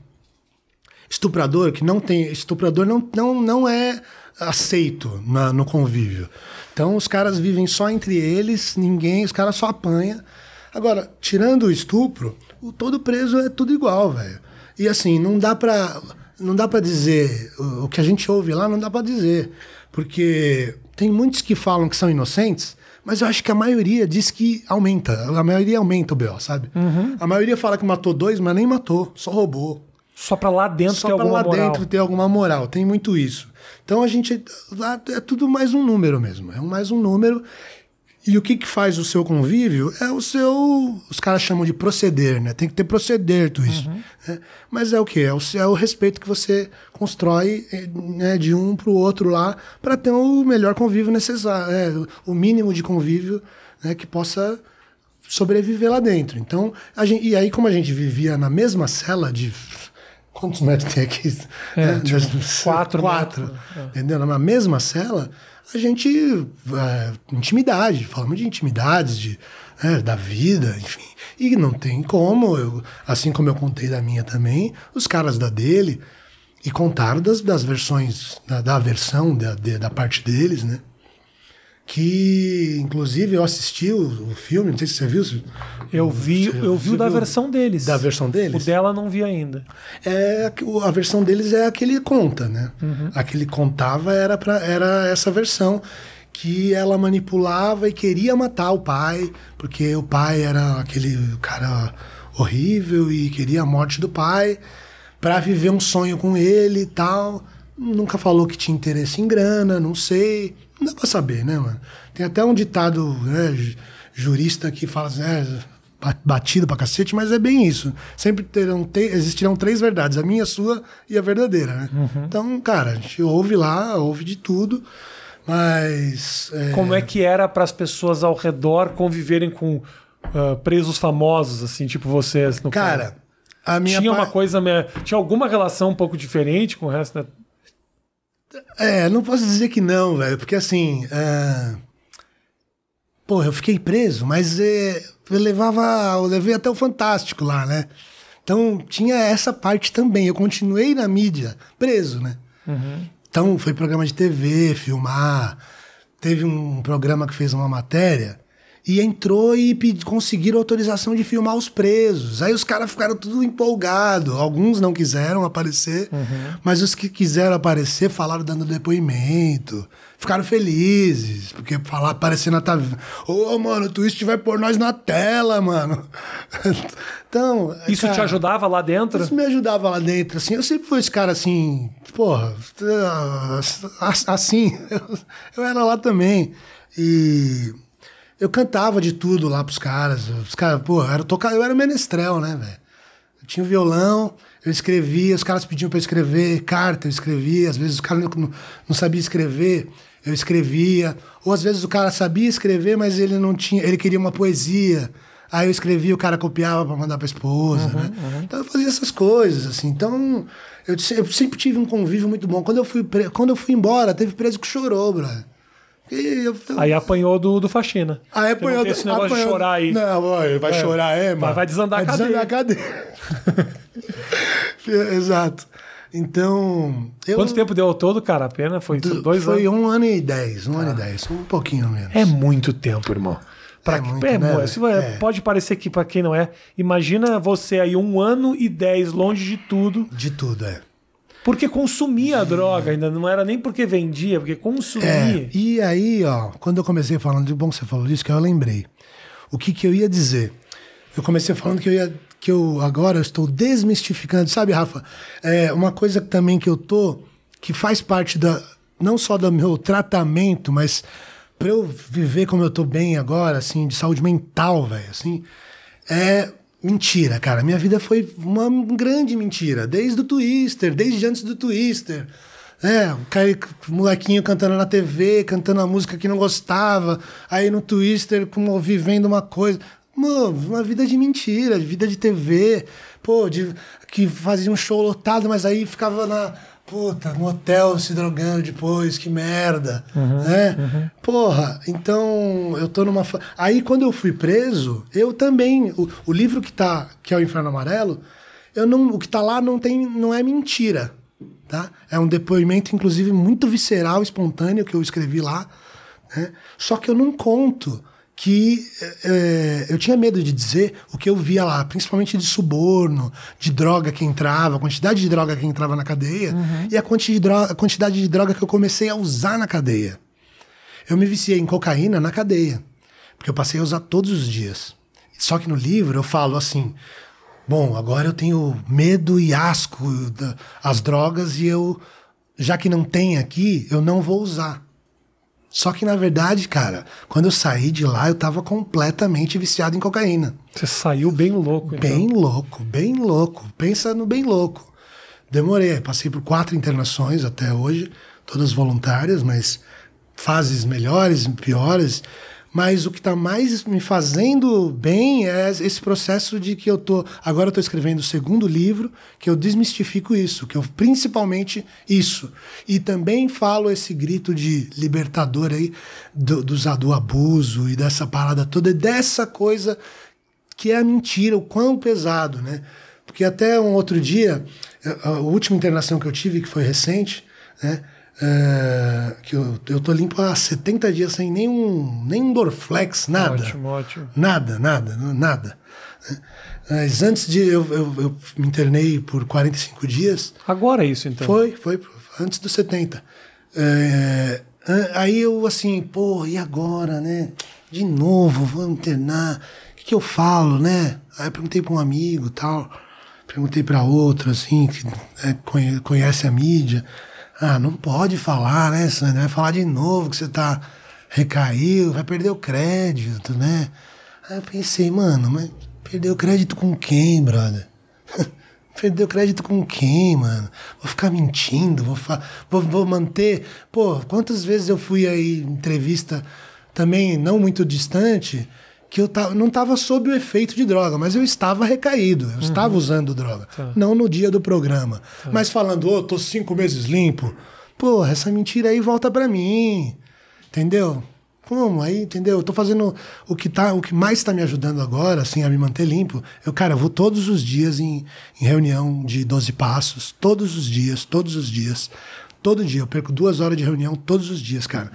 estuprador que não tem. Estuprador não, não, não é aceito na, no convívio. Então os caras vivem só entre eles, ninguém, os caras só apanha. Agora, tirando o estupro, o todo preso é tudo igual, velho. E assim, não dá pra. Não dá para dizer o que a gente ouve lá, não dá para dizer, porque tem muitos que falam que são inocentes, mas eu acho que a maioria diz que aumenta. A maioria aumenta o BO, sabe? Uhum. A maioria fala que matou dois, mas nem matou, só roubou. Só para lá dentro ter alguma moral. Só para lá dentro tem alguma moral. Tem muito isso. Então a gente lá é tudo mais um número mesmo. É mais um número. E o que, que faz o seu convívio é o seu. Os caras chamam de proceder, né? Tem que ter proceder, tudo isso. Uhum. Né? Mas é o que? É o, é o respeito que você constrói eh, né, de um para o outro lá para ter o melhor convívio necessário, é, o mínimo de convívio né, que possa sobreviver lá dentro. Então, a gente, e aí, como a gente vivia na mesma cela de Quantos metros tem aqui? É, tipo, quatro. Quatro. Metros, é. entendeu? Na mesma cela, a gente. É, intimidade, falamos de intimidades, de, é, da vida, enfim. E não tem como, eu, assim como eu contei da minha também, os caras da dele. E contaram das, das versões, da, da versão da, da parte deles, né? que inclusive eu assisti o, o, filme, não sei se você viu. Se, eu vi, eu vi da viu, versão deles. Da versão deles? O dela não vi ainda. É, a versão deles é aquele conta, né? Uhum. contava era, para era essa versão que ela manipulava e queria matar o pai, porque o pai era aquele cara horrível e queria a morte do pai para viver um sonho com ele e tal. Nunca falou que tinha interesse em grana, não sei, não dá pra saber, né, mano? Tem até um ditado né, jurista que fala assim, é, batido pra cacete, mas é bem isso. Sempre terão te, existirão três verdades: a minha, a sua e a verdadeira, né? Uhum. Então, cara, a gente ouve lá, ouve de tudo. Mas. É... Como é que era para as pessoas ao redor conviverem com uh, presos famosos, assim, tipo vocês? No cara, a minha. Tinha uma coisa. Tinha alguma relação um pouco diferente com o resto da, né? É, não posso dizer que não, velho, porque assim. É... Pô, eu fiquei preso, mas é... eu levava. Eu levei até o Fantástico lá, né? Então tinha essa parte também. Eu continuei na mídia, preso, né? Uhum. Então foi programa de TV, filmar. Teve um programa que fez uma matéria e entrou e pedi, conseguiram autorização de filmar os presos. Aí os caras ficaram tudo empolgado. Alguns não quiseram aparecer, uhum. mas os que quiseram aparecer falaram dando depoimento. Ficaram felizes, porque falar aparecer na TV. Ô, oh, mano, o Twist vai pôr nós na tela, mano. então. Isso cara, te ajudava lá dentro? Isso me ajudava lá dentro, assim. Eu sempre fui esse cara assim, porra, ah, assim. Eu era lá também. E eu cantava de tudo lá pros caras. Os caras, pô, eu era, toca... eu era menestrel, né, velho? Eu tinha o violão, eu escrevia, os caras pediam para eu escrever carta, eu escrevia. Às vezes os caras não, não sabia escrever, eu escrevia. Ou às vezes o cara sabia escrever, mas ele não tinha. Ele queria uma poesia. Aí eu escrevia, o cara copiava para mandar pra esposa, uhum, né? Uhum. Então eu fazia essas coisas, assim. Então, eu, eu sempre tive um convívio muito bom. Quando eu fui, pre... Quando eu fui embora, teve preso que chorou, brother. Eu... Aí apanhou do, do faxina. Aí apanhou do. faxina. apanhou... chorar aí. Não, vai, vai é. chorar, é, mano. Mas vai desandar vai a cadeia. Desandar a Exato. Então. Eu... Quanto tempo deu ao todo, cara? A pena? Foi do, dois foi anos? Foi um ano e dez, um ah. ano e tá. dez, um pouquinho menos. É muito tempo, irmão. Pra é que, muito, é, né? é, Pode parecer que para quem não é, imagina você aí um ano e dez longe de tudo. De tudo, é. Porque consumia a droga, ainda não era nem porque vendia, porque consumia. É, e aí, ó, quando eu comecei falando, de bom que você falou disso, que eu lembrei. O que, que eu ia dizer? Eu comecei falando que eu ia. que eu agora estou desmistificando, sabe, Rafa? É, uma coisa também que eu tô, que faz parte da. não só do meu tratamento, mas para eu viver como eu tô bem agora, assim, de saúde mental, velho, assim, é Mentira, cara. Minha vida foi uma grande mentira. Desde o Twister, desde antes do Twister. É, o, cara, molequinho cantando na TV, cantando a música que não gostava. Aí no Twister, como vivendo uma coisa. Mano, uma vida de mentira, vida de TV. Pô, de, que fazia um show lotado, mas aí ficava na puta, no hotel se drogando depois, que merda, uhum, né? Uhum. Porra, então eu tô numa... Fa... Aí quando eu fui preso, eu também, o, o, livro que tá, que é o Inferno Amarelo, eu não, o que tá lá não tem, não é mentira, tá? É um depoimento, inclusive, muito visceral, espontâneo, que eu escrevi lá, né? Só que eu não conto que é, é, eu tinha medo de dizer o que eu via lá, principalmente de suborno, de droga que entrava, a quantidade de droga que entrava na cadeia uhum. e a, quanti de droga, a quantidade de droga que eu comecei a usar na cadeia. Eu me viciei em cocaína na cadeia, porque eu passei a usar todos os dias. Só que no livro eu falo assim: bom, agora eu tenho medo e asco das drogas e eu, já que não tem aqui, eu não vou usar. Só que, na verdade, cara, quando eu saí de lá, eu tava completamente viciado em cocaína. Você saiu bem louco, então. Bem louco, bem louco. Pensa no bem louco. Demorei, passei por quatro internações até hoje, todas voluntárias, mas fases melhores, piores. Mas o que está mais me fazendo bem é esse processo de que eu tô. Agora eu escrevendo o segundo livro, que eu desmistifico isso, que eu principalmente isso. E também falo esse grito de libertador aí do, do, do abuso e dessa parada toda, e dessa coisa que é a mentira, o quão pesado, né? Porque até um outro dia, eh, a última internação que eu tive, que foi recente, né? É, que eu, eu tô limpo há 70 dias sem nenhum, nenhum Dorflex, nada. Ótimo, ótimo. Nada, nada, nada. Mas antes de. Eu, eu, eu, me internei por 45 dias. Agora é isso, então? Foi, foi. Antes dos 70. É, é, aí eu, assim, pô, e agora, né? De novo, vou internar. O que, que eu falo, né? Aí eu perguntei para um amigo tal. Perguntei para outro, assim, que é, conhece a mídia. Ah, não pode falar, né, Sandra? Vai falar de novo que você tá. recaiu, vai perder o crédito, né? Aí eu pensei, mano, mas perdeu crédito com quem, brother? Perdeu crédito com quem, mano? Vou ficar mentindo, vou, vou, vou, manter. Pô, quantas vezes eu fui aí entrevista também não muito distante, que eu não estava sob o efeito de droga, mas eu estava recaído, eu uhum. estava usando droga. Tá. Não no dia do programa. Tá. Mas falando, ô, oh, tô cinco meses limpo. Porra, essa mentira aí volta para mim. Entendeu? Como? Aí, entendeu? Eu tô fazendo o que, tá, o que mais tá me ajudando agora, assim, a me manter limpo. Eu, cara, vou todos os dias em, em reunião de 12 passos, todos os dias, todos os dias, todo dia. Eu perco duas horas de reunião todos os dias, cara.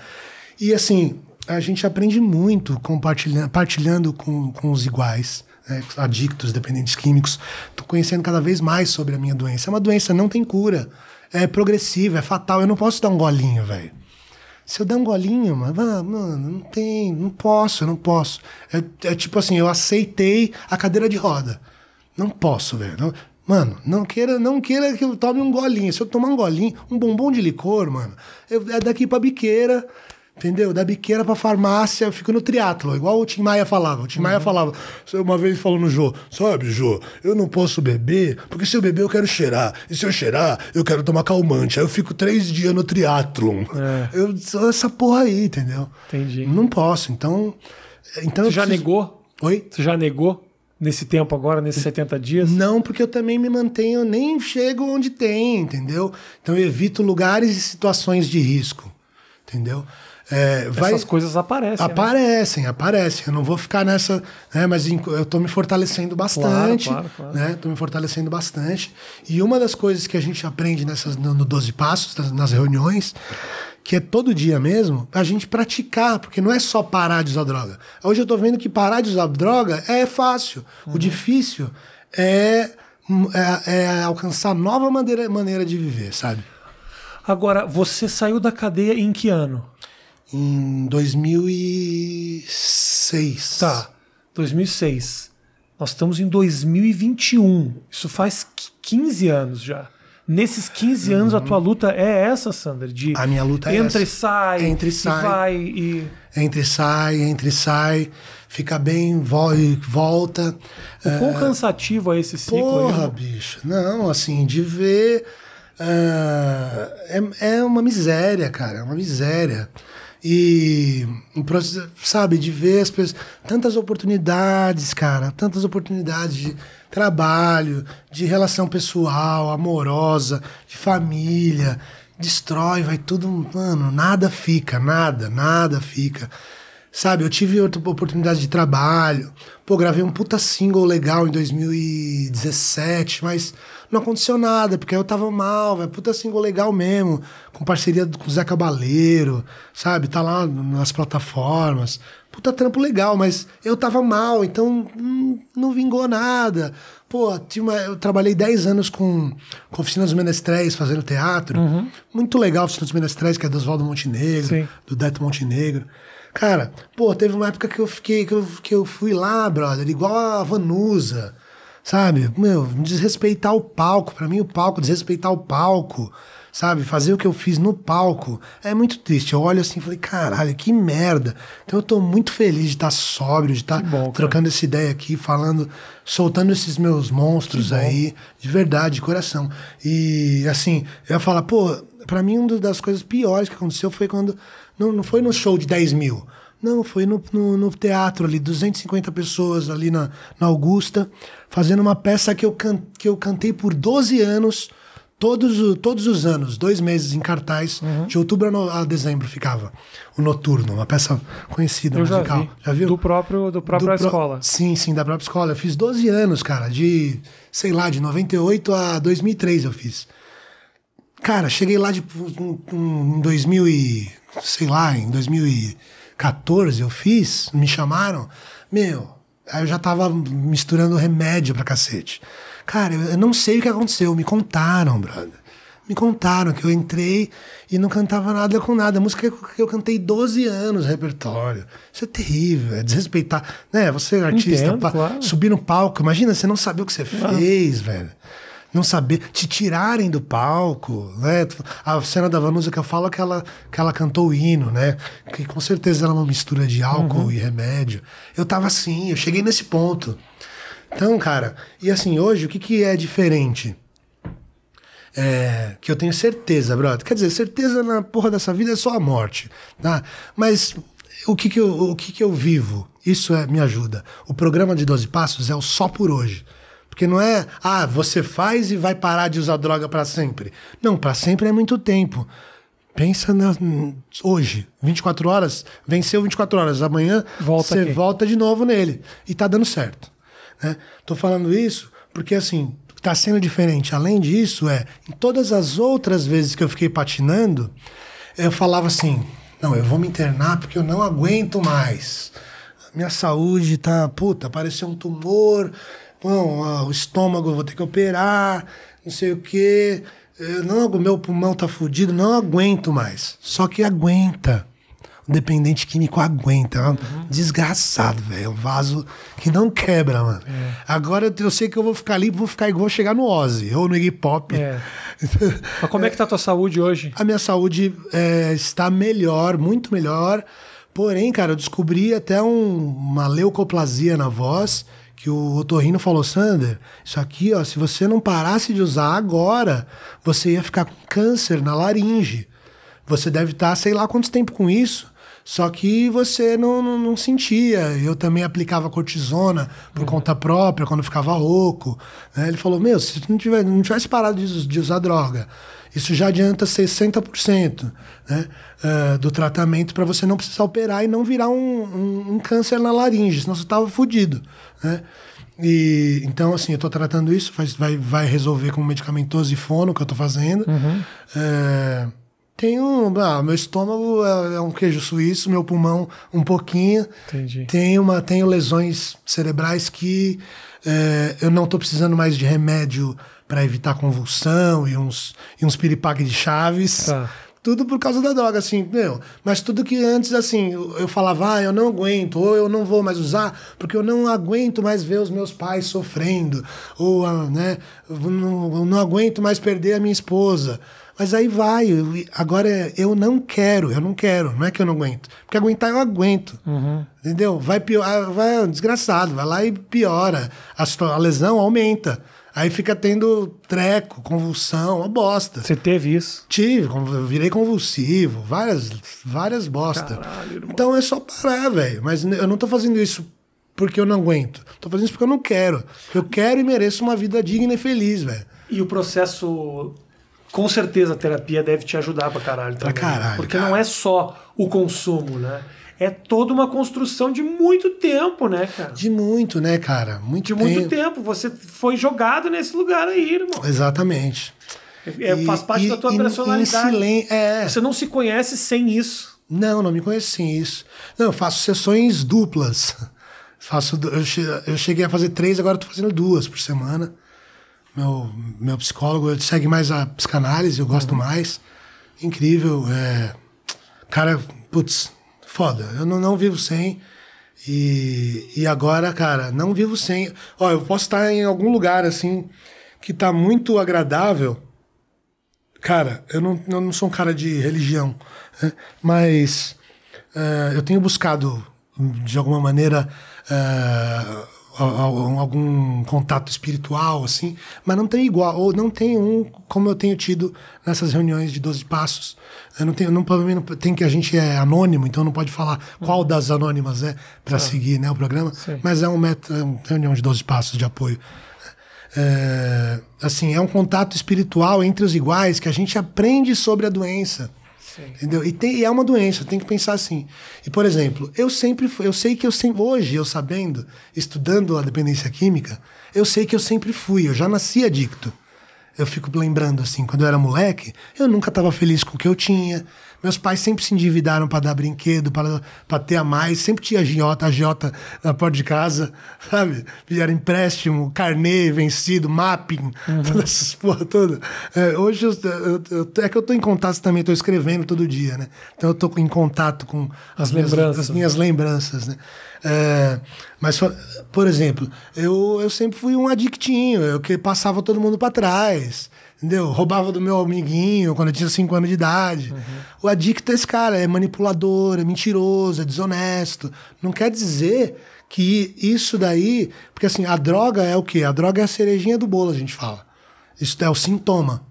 E assim, a gente aprende muito compartilhando, partilhando com, com os iguais, né? adictos, dependentes químicos. Estou conhecendo cada vez mais sobre a minha doença. É uma doença, não tem cura. É progressiva, é fatal. Eu não posso dar um golinho, velho. Se eu der um golinho, mano, mano, não tem, não posso, eu não posso. É, é tipo assim, eu aceitei a cadeira de roda. Não posso, velho. Mano, não queira, não queira que eu tome um golinho. Se eu tomar um golinho, um bombom de licor, mano, eu, é daqui pra biqueira, Entendeu? Da biqueira pra farmácia, eu fico no triatlo, igual o Tim Maia falava. O Tim Maia uhum. falava, uma vez falou no Jô, sabe, Jô, eu não posso beber, porque se eu beber eu quero cheirar. E se eu cheirar, eu quero tomar calmante. Aí eu fico três dias no triatlon. É. Eu sou essa porra aí, entendeu? Entendi. Não posso. Então. então Você já preciso... negou? Oi? Você já negou? Nesse tempo agora, nesses 70 dias? Não, porque eu também me mantenho, nem chego onde tem, entendeu? Então eu evito lugares e situações de risco, entendeu? É, vai, Essas coisas aparecem. Né? Aparecem, né? aparecem. Eu não vou ficar nessa, né? Mas eu estou me fortalecendo bastante. Claro, claro, claro. Né? Tô me fortalecendo bastante. E uma das coisas que a gente aprende nessas, no, no 12 Passos, nas, nas reuniões, que é todo dia mesmo, a gente praticar, porque não é só parar de usar droga. Hoje eu tô vendo que parar de usar droga é fácil. Uhum. O difícil é, é, é, alcançar nova maneira, maneira de viver, sabe? Agora, você saiu da cadeia em que ano? em 2006. Tá, 2006. Nós estamos em 2021. Isso faz 15 anos já. Nesses 15 anos, a uhum. tua luta é essa, Sander? De a minha luta é essa. sai, entre e sai, entre vai e... sai, entre e sai, fica bem, volta. O é... quão cansativo é esse ciclo? Porra, aí, né? bicho. Não, assim, de ver... Uh, é, é uma miséria, cara, é uma miséria. E, sabe, de ver as pessoas, tantas oportunidades, cara, tantas oportunidades de trabalho, de relação pessoal, amorosa, de família, destrói, vai tudo, mano, nada fica, nada, nada fica. Sabe, eu tive outra oportunidade de trabalho. Pô, gravei um puta single legal em 2017, mas não aconteceu nada, porque eu tava mal, velho. Puta single legal mesmo, com parceria com o Zé Cabaleiro, sabe? Tá lá nas plataformas. Puta trampo legal, mas eu tava mal, então hum, não vingou nada. Pô, uma, eu trabalhei 10 anos com, com Oficina dos Menestréis, fazendo teatro. Uhum. Muito legal a Oficina dos Menestréis, que é do Oswaldo Montenegro, Sim. do Deto Montenegro. Cara, pô, teve uma época que eu fiquei, que eu, que eu fui lá, brother, igual a Vanusa, sabe? Meu, desrespeitar o palco. para mim, o palco, desrespeitar o palco, sabe? Fazer o que eu fiz no palco é muito triste. Eu olho assim e falei, caralho, que merda. Então eu tô muito feliz de estar tá sóbrio, de estar tá trocando essa ideia aqui, falando, soltando esses meus monstros aí, de verdade, de coração. E assim, eu ia falar, pô, pra mim, uma das coisas piores que aconteceu foi quando não, não foi no show de 10 mil. Não, foi no, no, no, teatro ali, 250 pessoas ali na, na Augusta, fazendo uma peça que eu, can, que eu cantei por 12 anos, todos, todos os anos, dois meses em cartaz, uhum. de outubro a, dezembro ficava. O Noturno, uma peça conhecida, eu musical. Já, vi. já viu? Do próprio do próprio do escola. Sim, sim, da própria escola. Eu fiz 12 anos, cara, de, sei lá, de 98 a 2003 eu fiz. Cara, cheguei lá de, tipo, em um, um 2000 e sei lá, em 2014 eu fiz, me chamaram, meu, aí eu já tava misturando remédio pra cacete. Cara, eu, eu não sei o que aconteceu, me contaram, brother. Me contaram que eu entrei e não cantava nada com nada. Música que eu cantei 12 anos, repertório. Isso é terrível, é desrespeitar. Né? Você, é artista, Entendo, claro. subir no palco, imagina você não saber o que você fez, ah. velho não saber, te tirarem do palco, né? A cena da Vanusa que eu falo que ela, que ela cantou o hino, né? Que com certeza era uma mistura de álcool uhum. e remédio. Eu tava assim, eu cheguei nesse ponto. Então, cara, e assim, hoje o que, que é diferente? É, que eu tenho certeza, brother. Quer dizer, certeza na porra dessa vida é só a morte, tá? Mas o que que eu, o que que eu vivo? Isso é, me ajuda. O programa de 12 passos é o só por hoje. Porque não é, ah, você faz e vai parar de usar droga para sempre. Não, para sempre é muito tempo. Pensa na, hoje, 24 horas, venceu 24 horas, amanhã volta você aqui. volta de novo nele. E tá dando certo. Né? Tô falando isso porque, assim, tá sendo diferente. Além disso, é, em todas as outras vezes que eu fiquei patinando, eu falava assim: não, eu vou me internar porque eu não aguento mais. Minha saúde tá, puta, apareceu um tumor o estômago vou ter que operar, não sei o quê. Eu não, meu pulmão tá fudido, não aguento mais. Só que aguenta. O dependente químico aguenta. É uhum. Desgraçado, velho. É um vaso que não quebra, mano. É. Agora eu sei que eu vou ficar ali, vou ficar igual chegar no Ozzy ou no Iggy Pop. É. Mas como é que tá a tua saúde hoje? A minha saúde é, está melhor, muito melhor. Porém, cara, eu descobri até um, uma leucoplasia na voz que o otorrino falou, Sander, isso aqui, ó, se você não parasse de usar agora, você ia ficar com câncer na laringe. Você deve estar, tá, sei lá quanto tempo com isso. Só que você não, não, não, sentia. Eu também aplicava cortisona por uhum. conta própria, quando ficava rouco. Né? Ele falou: Meu, se tu não, tiver, não tivesse parado de, de usar droga, isso já adianta 60% né, uh, do tratamento para você não precisar operar e não virar um, um, um câncer na laringe, senão você estava fodido. Né? E, então, assim, eu estou tratando isso, faz, vai, vai resolver com medicamentoso e fono que eu estou fazendo. Uhum. Uh, tem um. Ah, meu estômago é, é, um queijo suíço, meu pulmão um pouquinho. Entendi. Tem uma, tenho lesões cerebrais que é, eu não estou precisando mais de remédio para evitar convulsão e uns, e uns piripaque de chaves. Tá. Tudo por causa da droga, assim, meu. Mas tudo que antes, assim, eu, eu falava, ah, eu não aguento, ou eu não vou mais usar, porque eu não aguento mais ver os meus pais sofrendo, ou, ah, né, eu não, eu não aguento mais perder a minha esposa. Mas aí vai, agora é, eu não quero, eu não quero, não é que eu não aguento. Porque aguentar eu aguento. Uhum. Entendeu? Vai pior, ah, vai desgraçado, vai lá e piora. A, a lesão aumenta. Aí fica tendo treco, convulsão, uma bosta. Você teve isso? Tive, virei convulsivo, várias, várias bosta. então é só parar, velho. Mas eu não tô fazendo isso porque eu não aguento. Tô fazendo isso porque eu não quero. Eu quero e mereço uma vida digna e feliz, velho. E o processo com certeza a terapia deve te ajudar pra caralho também. Pra né? caralho. Porque cara. não é só o consumo, né? é toda uma construção de muito tempo, né, cara? De muito, né, cara? Muito de tempo. muito tempo. Você foi jogado nesse lugar aí, irmão. Exatamente. É, e, faz parte e, da tua e, personalidade. Silen... É. Você não se conhece sem isso. Não, não me conheço sem isso. Não, eu faço sessões duplas. Faço, eu cheguei a fazer três, agora estou fazendo duas por semana. Meu, meu psicólogo segue mais a psicanálise, eu gosto uhum. mais. Incrível. É... Cara, putz, foda. Eu não, não vivo sem. E, e agora, cara, não vivo sem. Ó, eu posso estar em algum lugar assim que tá muito agradável. Cara, eu não, eu não sou um cara de religião, né? mas uh, eu tenho buscado, de alguma maneira, uh, algum contato espiritual, assim, mas não tem igual, ou não tem um como eu tenho tido nessas reuniões de 12 passos. Eu não tenho, não, não tem que a gente é anônimo, então não pode falar qual uhum. das anônimas é para tá. seguir né, o programa, sim. mas é um é uma reunião de 12 passos de apoio. É, assim, é um contato espiritual entre os iguais que a gente aprende sobre a doença. Sim. Entendeu? E, tem, e é uma doença, tem que pensar assim. E, por exemplo, eu sempre fui, eu sei que eu sempre, hoje, eu sabendo, estudando a dependência química, eu sei que eu sempre fui, eu já nasci adicto. Eu fico lembrando assim, quando eu era moleque, eu nunca estava feliz com o que eu tinha, meus pais sempre se endividaram para dar brinquedo, para ter a mais. Sempre tinha agiota, agiota na porta de casa, sabe? Fizeram empréstimo, carnê vencido, mapping, uhum. todas essas porra toda. É, hoje, eu, eu, eu, é que eu tô em contato também, tô escrevendo todo dia, né? Então eu tô em contato com as, as minhas, lembranças. As né? minhas lembranças, né? É, mas, por exemplo, eu, eu sempre fui um adictinho, eu que passava todo mundo para trás entendeu? Roubava do meu amiguinho quando eu tinha 5 anos de idade. Uhum. O adicto é esse cara, é manipulador, é mentiroso, é desonesto. Não quer dizer que isso daí. Porque assim, a droga é o quê? A droga é a cerejinha do bolo, a gente fala. Isso é o sintoma.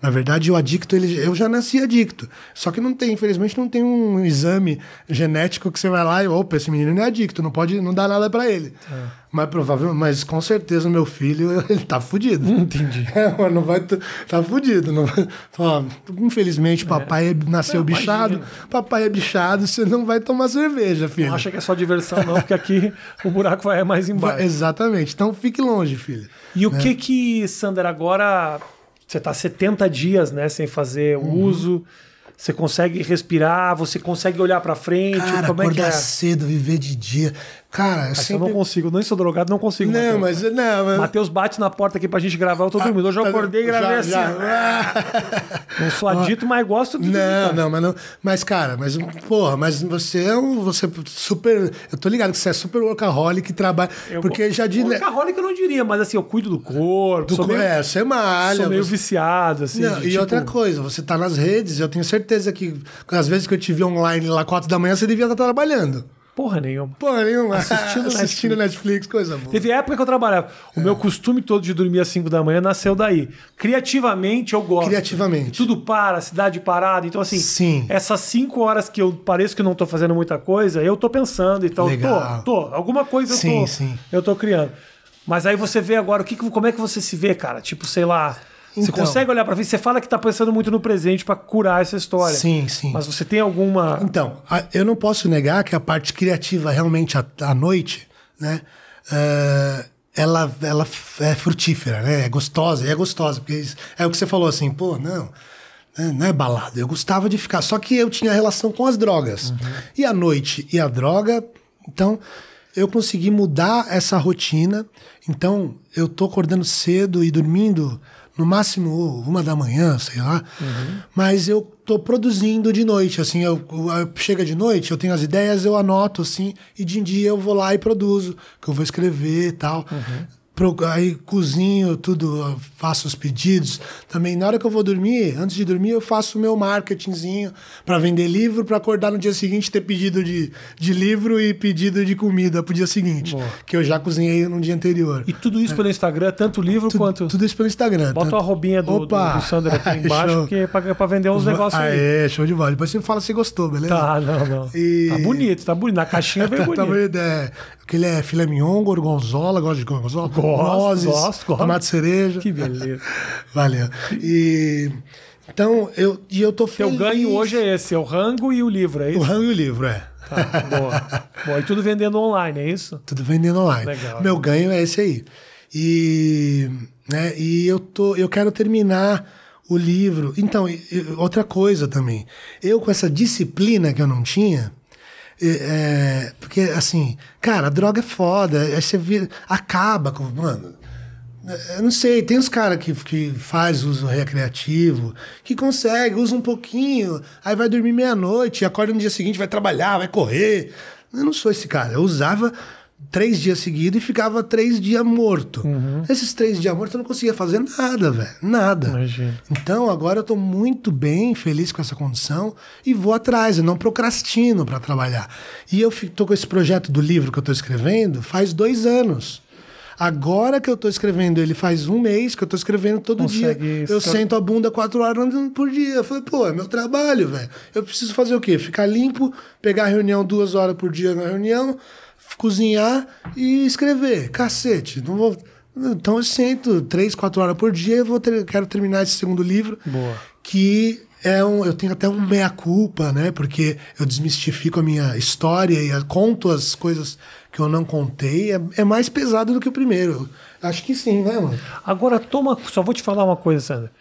Na verdade, o adicto, ele, eu já nasci adicto. Só que não tem, infelizmente, não tem um exame genético que você vai lá e, opa, esse menino é adicto, não pode, não dá nada para ele. É. Mas provável, mas com certeza o meu filho, ele tá fudido. Hum, entendi. É, não vai, tá fudido. Não vai, ó, infelizmente, é. papai é. nasceu bichado, imagina. papai é bichado, você não vai tomar cerveja, filho. Não acha que é só diversão não, porque aqui o buraco vai é mais embaixo. Exatamente. Então fique longe, filho. E o né? que que, Sander, agora você está 70 dias né, sem fazer uhum. uso. Você consegue respirar, você consegue olhar para frente. Cara, como acordar é que é? cedo, viver de dia. Cara, assim. Sempre... Eu não consigo, nem sou drogado, não consigo. Não, Mateus. mas. Não, mas... Matheus bate na porta aqui pra gente gravar, eu tô dormindo. eu já ah, tá, acordei e gravei já, assim. Já. Não sou adito, mas gosto de. Não, dormir, não, mas não. Mas, cara, mas, porra, mas você é um. Você é super. Eu tô ligado que você é super workaholic trabalha. Eu, porque já de. Né? Workaholic eu não diria, mas assim, eu cuido do corpo. Do sou meio, é, você malha. Sou meio você... viciado, assim. Não, de, e tipo... outra coisa, você tá nas redes, eu tenho certeza que às vezes que eu te vi online lá quatro da manhã, você devia estar tá trabalhando. Porra nenhuma. Porra nenhuma. Assistindo, Assistindo Netflix. Netflix. coisa boa. Teve época que eu trabalhava. O é. meu costume todo de dormir às 5 da manhã nasceu daí. Criativamente eu gosto. Criativamente. Tudo para, cidade parada. Então, assim, Sim. essas 5 horas que eu pareço que não tô fazendo muita coisa, eu tô pensando e então, tal. Legal. Tô, tô. Alguma coisa sim, eu tô. Sim. Eu tô criando. Mas aí você vê agora o que, como é que você se vê, cara? Tipo, sei lá. Você então, consegue olhar para frente, você fala que está pensando muito no presente para curar essa história. Sim, sim. Mas você tem alguma. Então, eu não posso negar que a parte criativa realmente à, à noite, né? Uh, ela, ela é frutífera, né? É gostosa, e é gostosa, porque é o que você falou assim, pô, não. Né, não é balada, eu gostava de ficar. Só que eu tinha relação com as drogas. Uhum. E a noite e a droga. Então, eu consegui mudar essa rotina. Então, eu tô acordando cedo e dormindo no máximo uma da manhã, sei lá. Uhum. Mas eu tô produzindo de noite, assim, eu, eu, chega de noite, eu tenho as ideias, eu anoto, assim, e de dia eu vou lá e produzo, que eu vou escrever e tal. Uhum aí cozinho tudo, faço os pedidos. Também na hora que eu vou dormir, antes de dormir, eu faço o meu marketingzinho para vender livro, para acordar no dia seguinte ter pedido de, de livro e pedido de comida pro dia seguinte, Boa. que eu já cozinhei no dia anterior. E tudo isso é. pelo Instagram, tanto livro tu, quanto. Tudo isso pelo Instagram. Bota tanto... a robinha do, Opa. do, do Sandro aqui embaixo, show. porque é pra, vender uns negócios aí. É, show de bola. Depois você fala se gostou, beleza? Tá, não, não. E... Tá bonito, tá bonito. Na caixinha veio tá, bonito. Tá bonito, é. Porque ele é filé mignon, gorgonzola, gosta de gorgonzola? Gosto, nozes, gosto, gosto. tomate cereja. Que beleza. Valeu. E... Então, eu, e eu tô feliz. O ganho hoje é esse, é o rango e o livro, é isso? O rango e o livro, é. Tá, boa. boa. E tudo vendendo online, é isso? Tudo vendendo online. Legal. Meu ganho é esse aí. E, né, e eu, tô, eu quero terminar o livro. Então, outra coisa também. Eu, com essa disciplina que eu não tinha, é, porque, assim, cara, a droga é foda. Aí você vira, acaba com. Mano. É, eu não sei, tem uns caras que, que faz uso recreativo, que consegue, usa um pouquinho, aí vai dormir meia-noite, acorda no dia seguinte, vai trabalhar, vai correr. Eu não sou esse cara. Eu usava três dias seguidos e ficava três dias morto. Uhum. Esses três dias mortos eu não conseguia fazer nada, velho. Nada. Imagina. Então agora eu tô muito bem, feliz com essa condição e vou atrás, eu não procrastino para trabalhar. E eu tô com esse projeto do livro que eu tô escrevendo faz dois anos. Agora que eu tô escrevendo, ele faz um mês que eu tô escrevendo todo Consegue dia. Eu sento a bunda quatro horas por dia. Eu falei, pô, é meu trabalho, velho. Eu preciso fazer o quê? Ficar limpo, pegar a reunião duas horas por dia na reunião, cozinhar e escrever. Cacete, não vou. Então eu sento três, quatro horas por dia e ter, quero terminar esse segundo livro. Boa. Que é um, eu tenho até um meia-culpa, né? Porque eu desmistifico a minha história e conto as coisas que eu não contei. É, é mais pesado do que o primeiro. Acho que sim, né, mano? Agora, toma. Só vou te falar uma coisa, Sandra.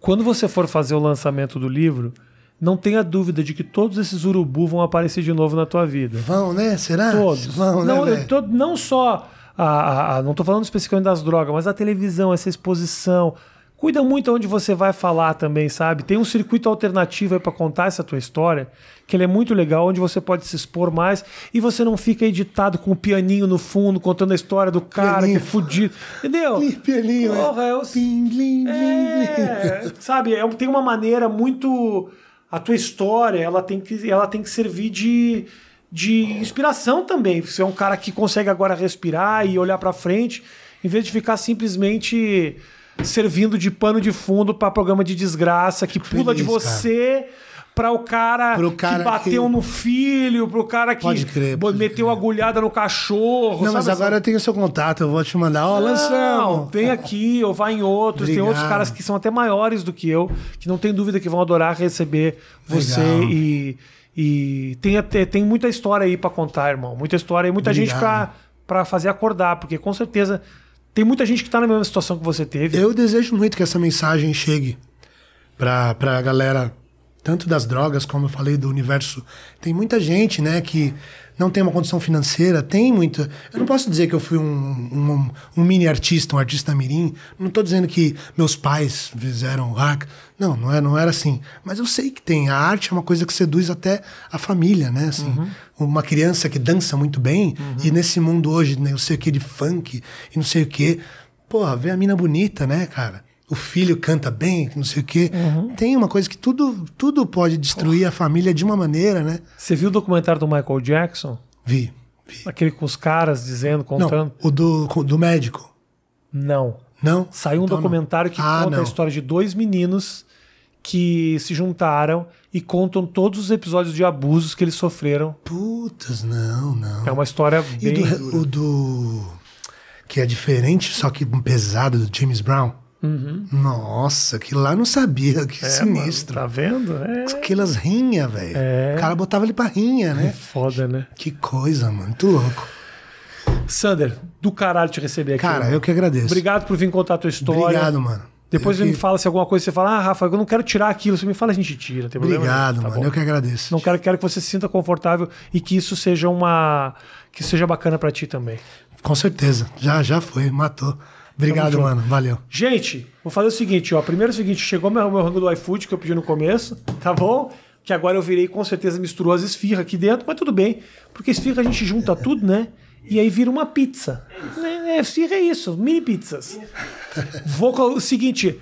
Quando você for fazer o lançamento do livro, não tenha dúvida de que todos esses urubus vão aparecer de novo na tua vida. Vão, né? Será? Todos. Vão, né, não, né? Tô, não só. A, a, a não estou falando especificamente das drogas, mas a televisão, essa exposição. Cuida muito onde você vai falar também, sabe? Tem um circuito alternativo aí para contar essa tua história, que ele é muito legal, onde você pode se expor mais e você não fica editado com o um pianinho no fundo, contando a história do cara pianinho. que é fudido. Entendeu? pianinho, né? Porra, é. Eu... Pim, lim, é, lim, lim. Sabe, é, tem uma maneira muito a tua história ela tem que, ela tem que servir de, de inspiração também. Você é um cara que consegue agora respirar e olhar para frente, em vez de ficar simplesmente servindo de pano de fundo para programa de desgraça que Fico pula feliz, de você. Cara para o cara, cara, que bateu que... no filho, pro cara que pode crer, pode meteu crer. agulhada no cachorro. Não, mas agora eu tenho seu contato, eu vou te mandar, ó, oh, Vem aqui, ou vai em outros. Obrigado. Tem outros caras que são até maiores do que eu, que não tem dúvida que vão adorar receber você Legal. e. E tem, até, tem muita história aí para contar, irmão. Muita história e muita Obrigado. gente para fazer acordar, porque com certeza tem muita gente que tá na mesma situação que você teve. Eu desejo muito que essa mensagem chegue pra, pra galera tanto das drogas, como eu falei, do universo. Tem muita gente, né, que não tem uma condição financeira, tem muita. Eu não posso dizer que eu fui um, um, um mini artista, um artista mirim. Não estou dizendo que meus pais fizeram rock. Não, não, é, não era assim. Mas eu sei que tem. A arte é uma coisa que seduz até a família, né? Assim, uhum. Uma criança que dança muito bem, uhum. e nesse mundo hoje, né, eu sei o que de funk e não sei o que. Porra, vê a mina bonita, né, cara? o filho canta bem, não sei o quê. Uhum. Tem uma coisa que tudo, tudo pode destruir a família de uma maneira, né? Você viu o documentário do Michael Jackson? Vi, vi. Aquele com os caras dizendo, contando. Não, o do, do médico. Não. Não? Saiu um então documentário não. que ah, conta não. a história de dois meninos que se juntaram e contam todos os episódios de abusos que eles sofreram. Putas, não, não. É uma história bem. E do, o do. Que é diferente, só que pesado, do James Brown. Uhum. Nossa, que lá não sabia, que é, sinistro. Mano, tá vendo? É. Aquelas rinha, velho. É. O cara botava ali pra rinha, né? É foda, né? Que coisa, mano. Muito louco. Sander, do caralho te receber aqui. Cara, mano. eu que agradeço. Obrigado por vir contar a tua história. Obrigado, mano. Depois você que... me fala se alguma coisa você fala, ah, Rafa, eu não quero tirar aquilo. Você me fala, a gente tira. Tem problema, Obrigado, tá mano. Eu que agradeço. Não quero, quero que você se sinta confortável e que isso seja uma. que seja bacana para ti também. Com certeza. Já, já foi, matou. Obrigado, mano. Valeu. Gente, vou fazer o seguinte, ó. Primeiro é o seguinte, chegou meu, meu rango do iFood que eu pedi no começo, tá bom? Que agora eu virei, com certeza misturou as esfirras aqui dentro, mas tudo bem. Porque esfirra a gente junta tudo, né? E aí vira uma pizza. É, é esfirra é isso, mini pizzas. Vou o seguinte,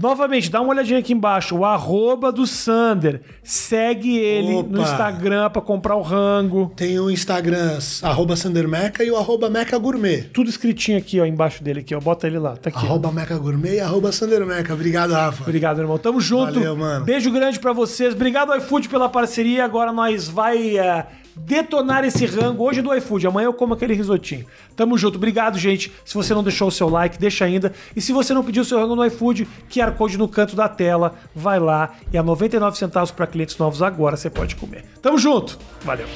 Novamente, dá uma olhadinha aqui embaixo. O arroba do Sander. Segue ele Opa. no Instagram para comprar o rango. Tem o Instagram, arroba SanderMeca e o arroba Meca Gourmet. Tudo escritinho aqui, ó, embaixo dele aqui, ó. Bota ele lá. Tá aqui. Arroba Meca Gourmet e arroba SanderMeca. Obrigado, Rafa. Obrigado, irmão. Tamo junto. Valeu, mano. Beijo grande para vocês. Obrigado, iFood, pela parceria. Agora nós vai... Uh detonar esse rango hoje do iFood. Amanhã eu como aquele risotinho. Tamo junto. Obrigado, gente. Se você não deixou o seu like, deixa ainda. E se você não pediu o seu rango no iFood, QR Code no canto da tela. Vai lá. E a 99 centavos para clientes novos agora você pode comer. Tamo junto. Valeu.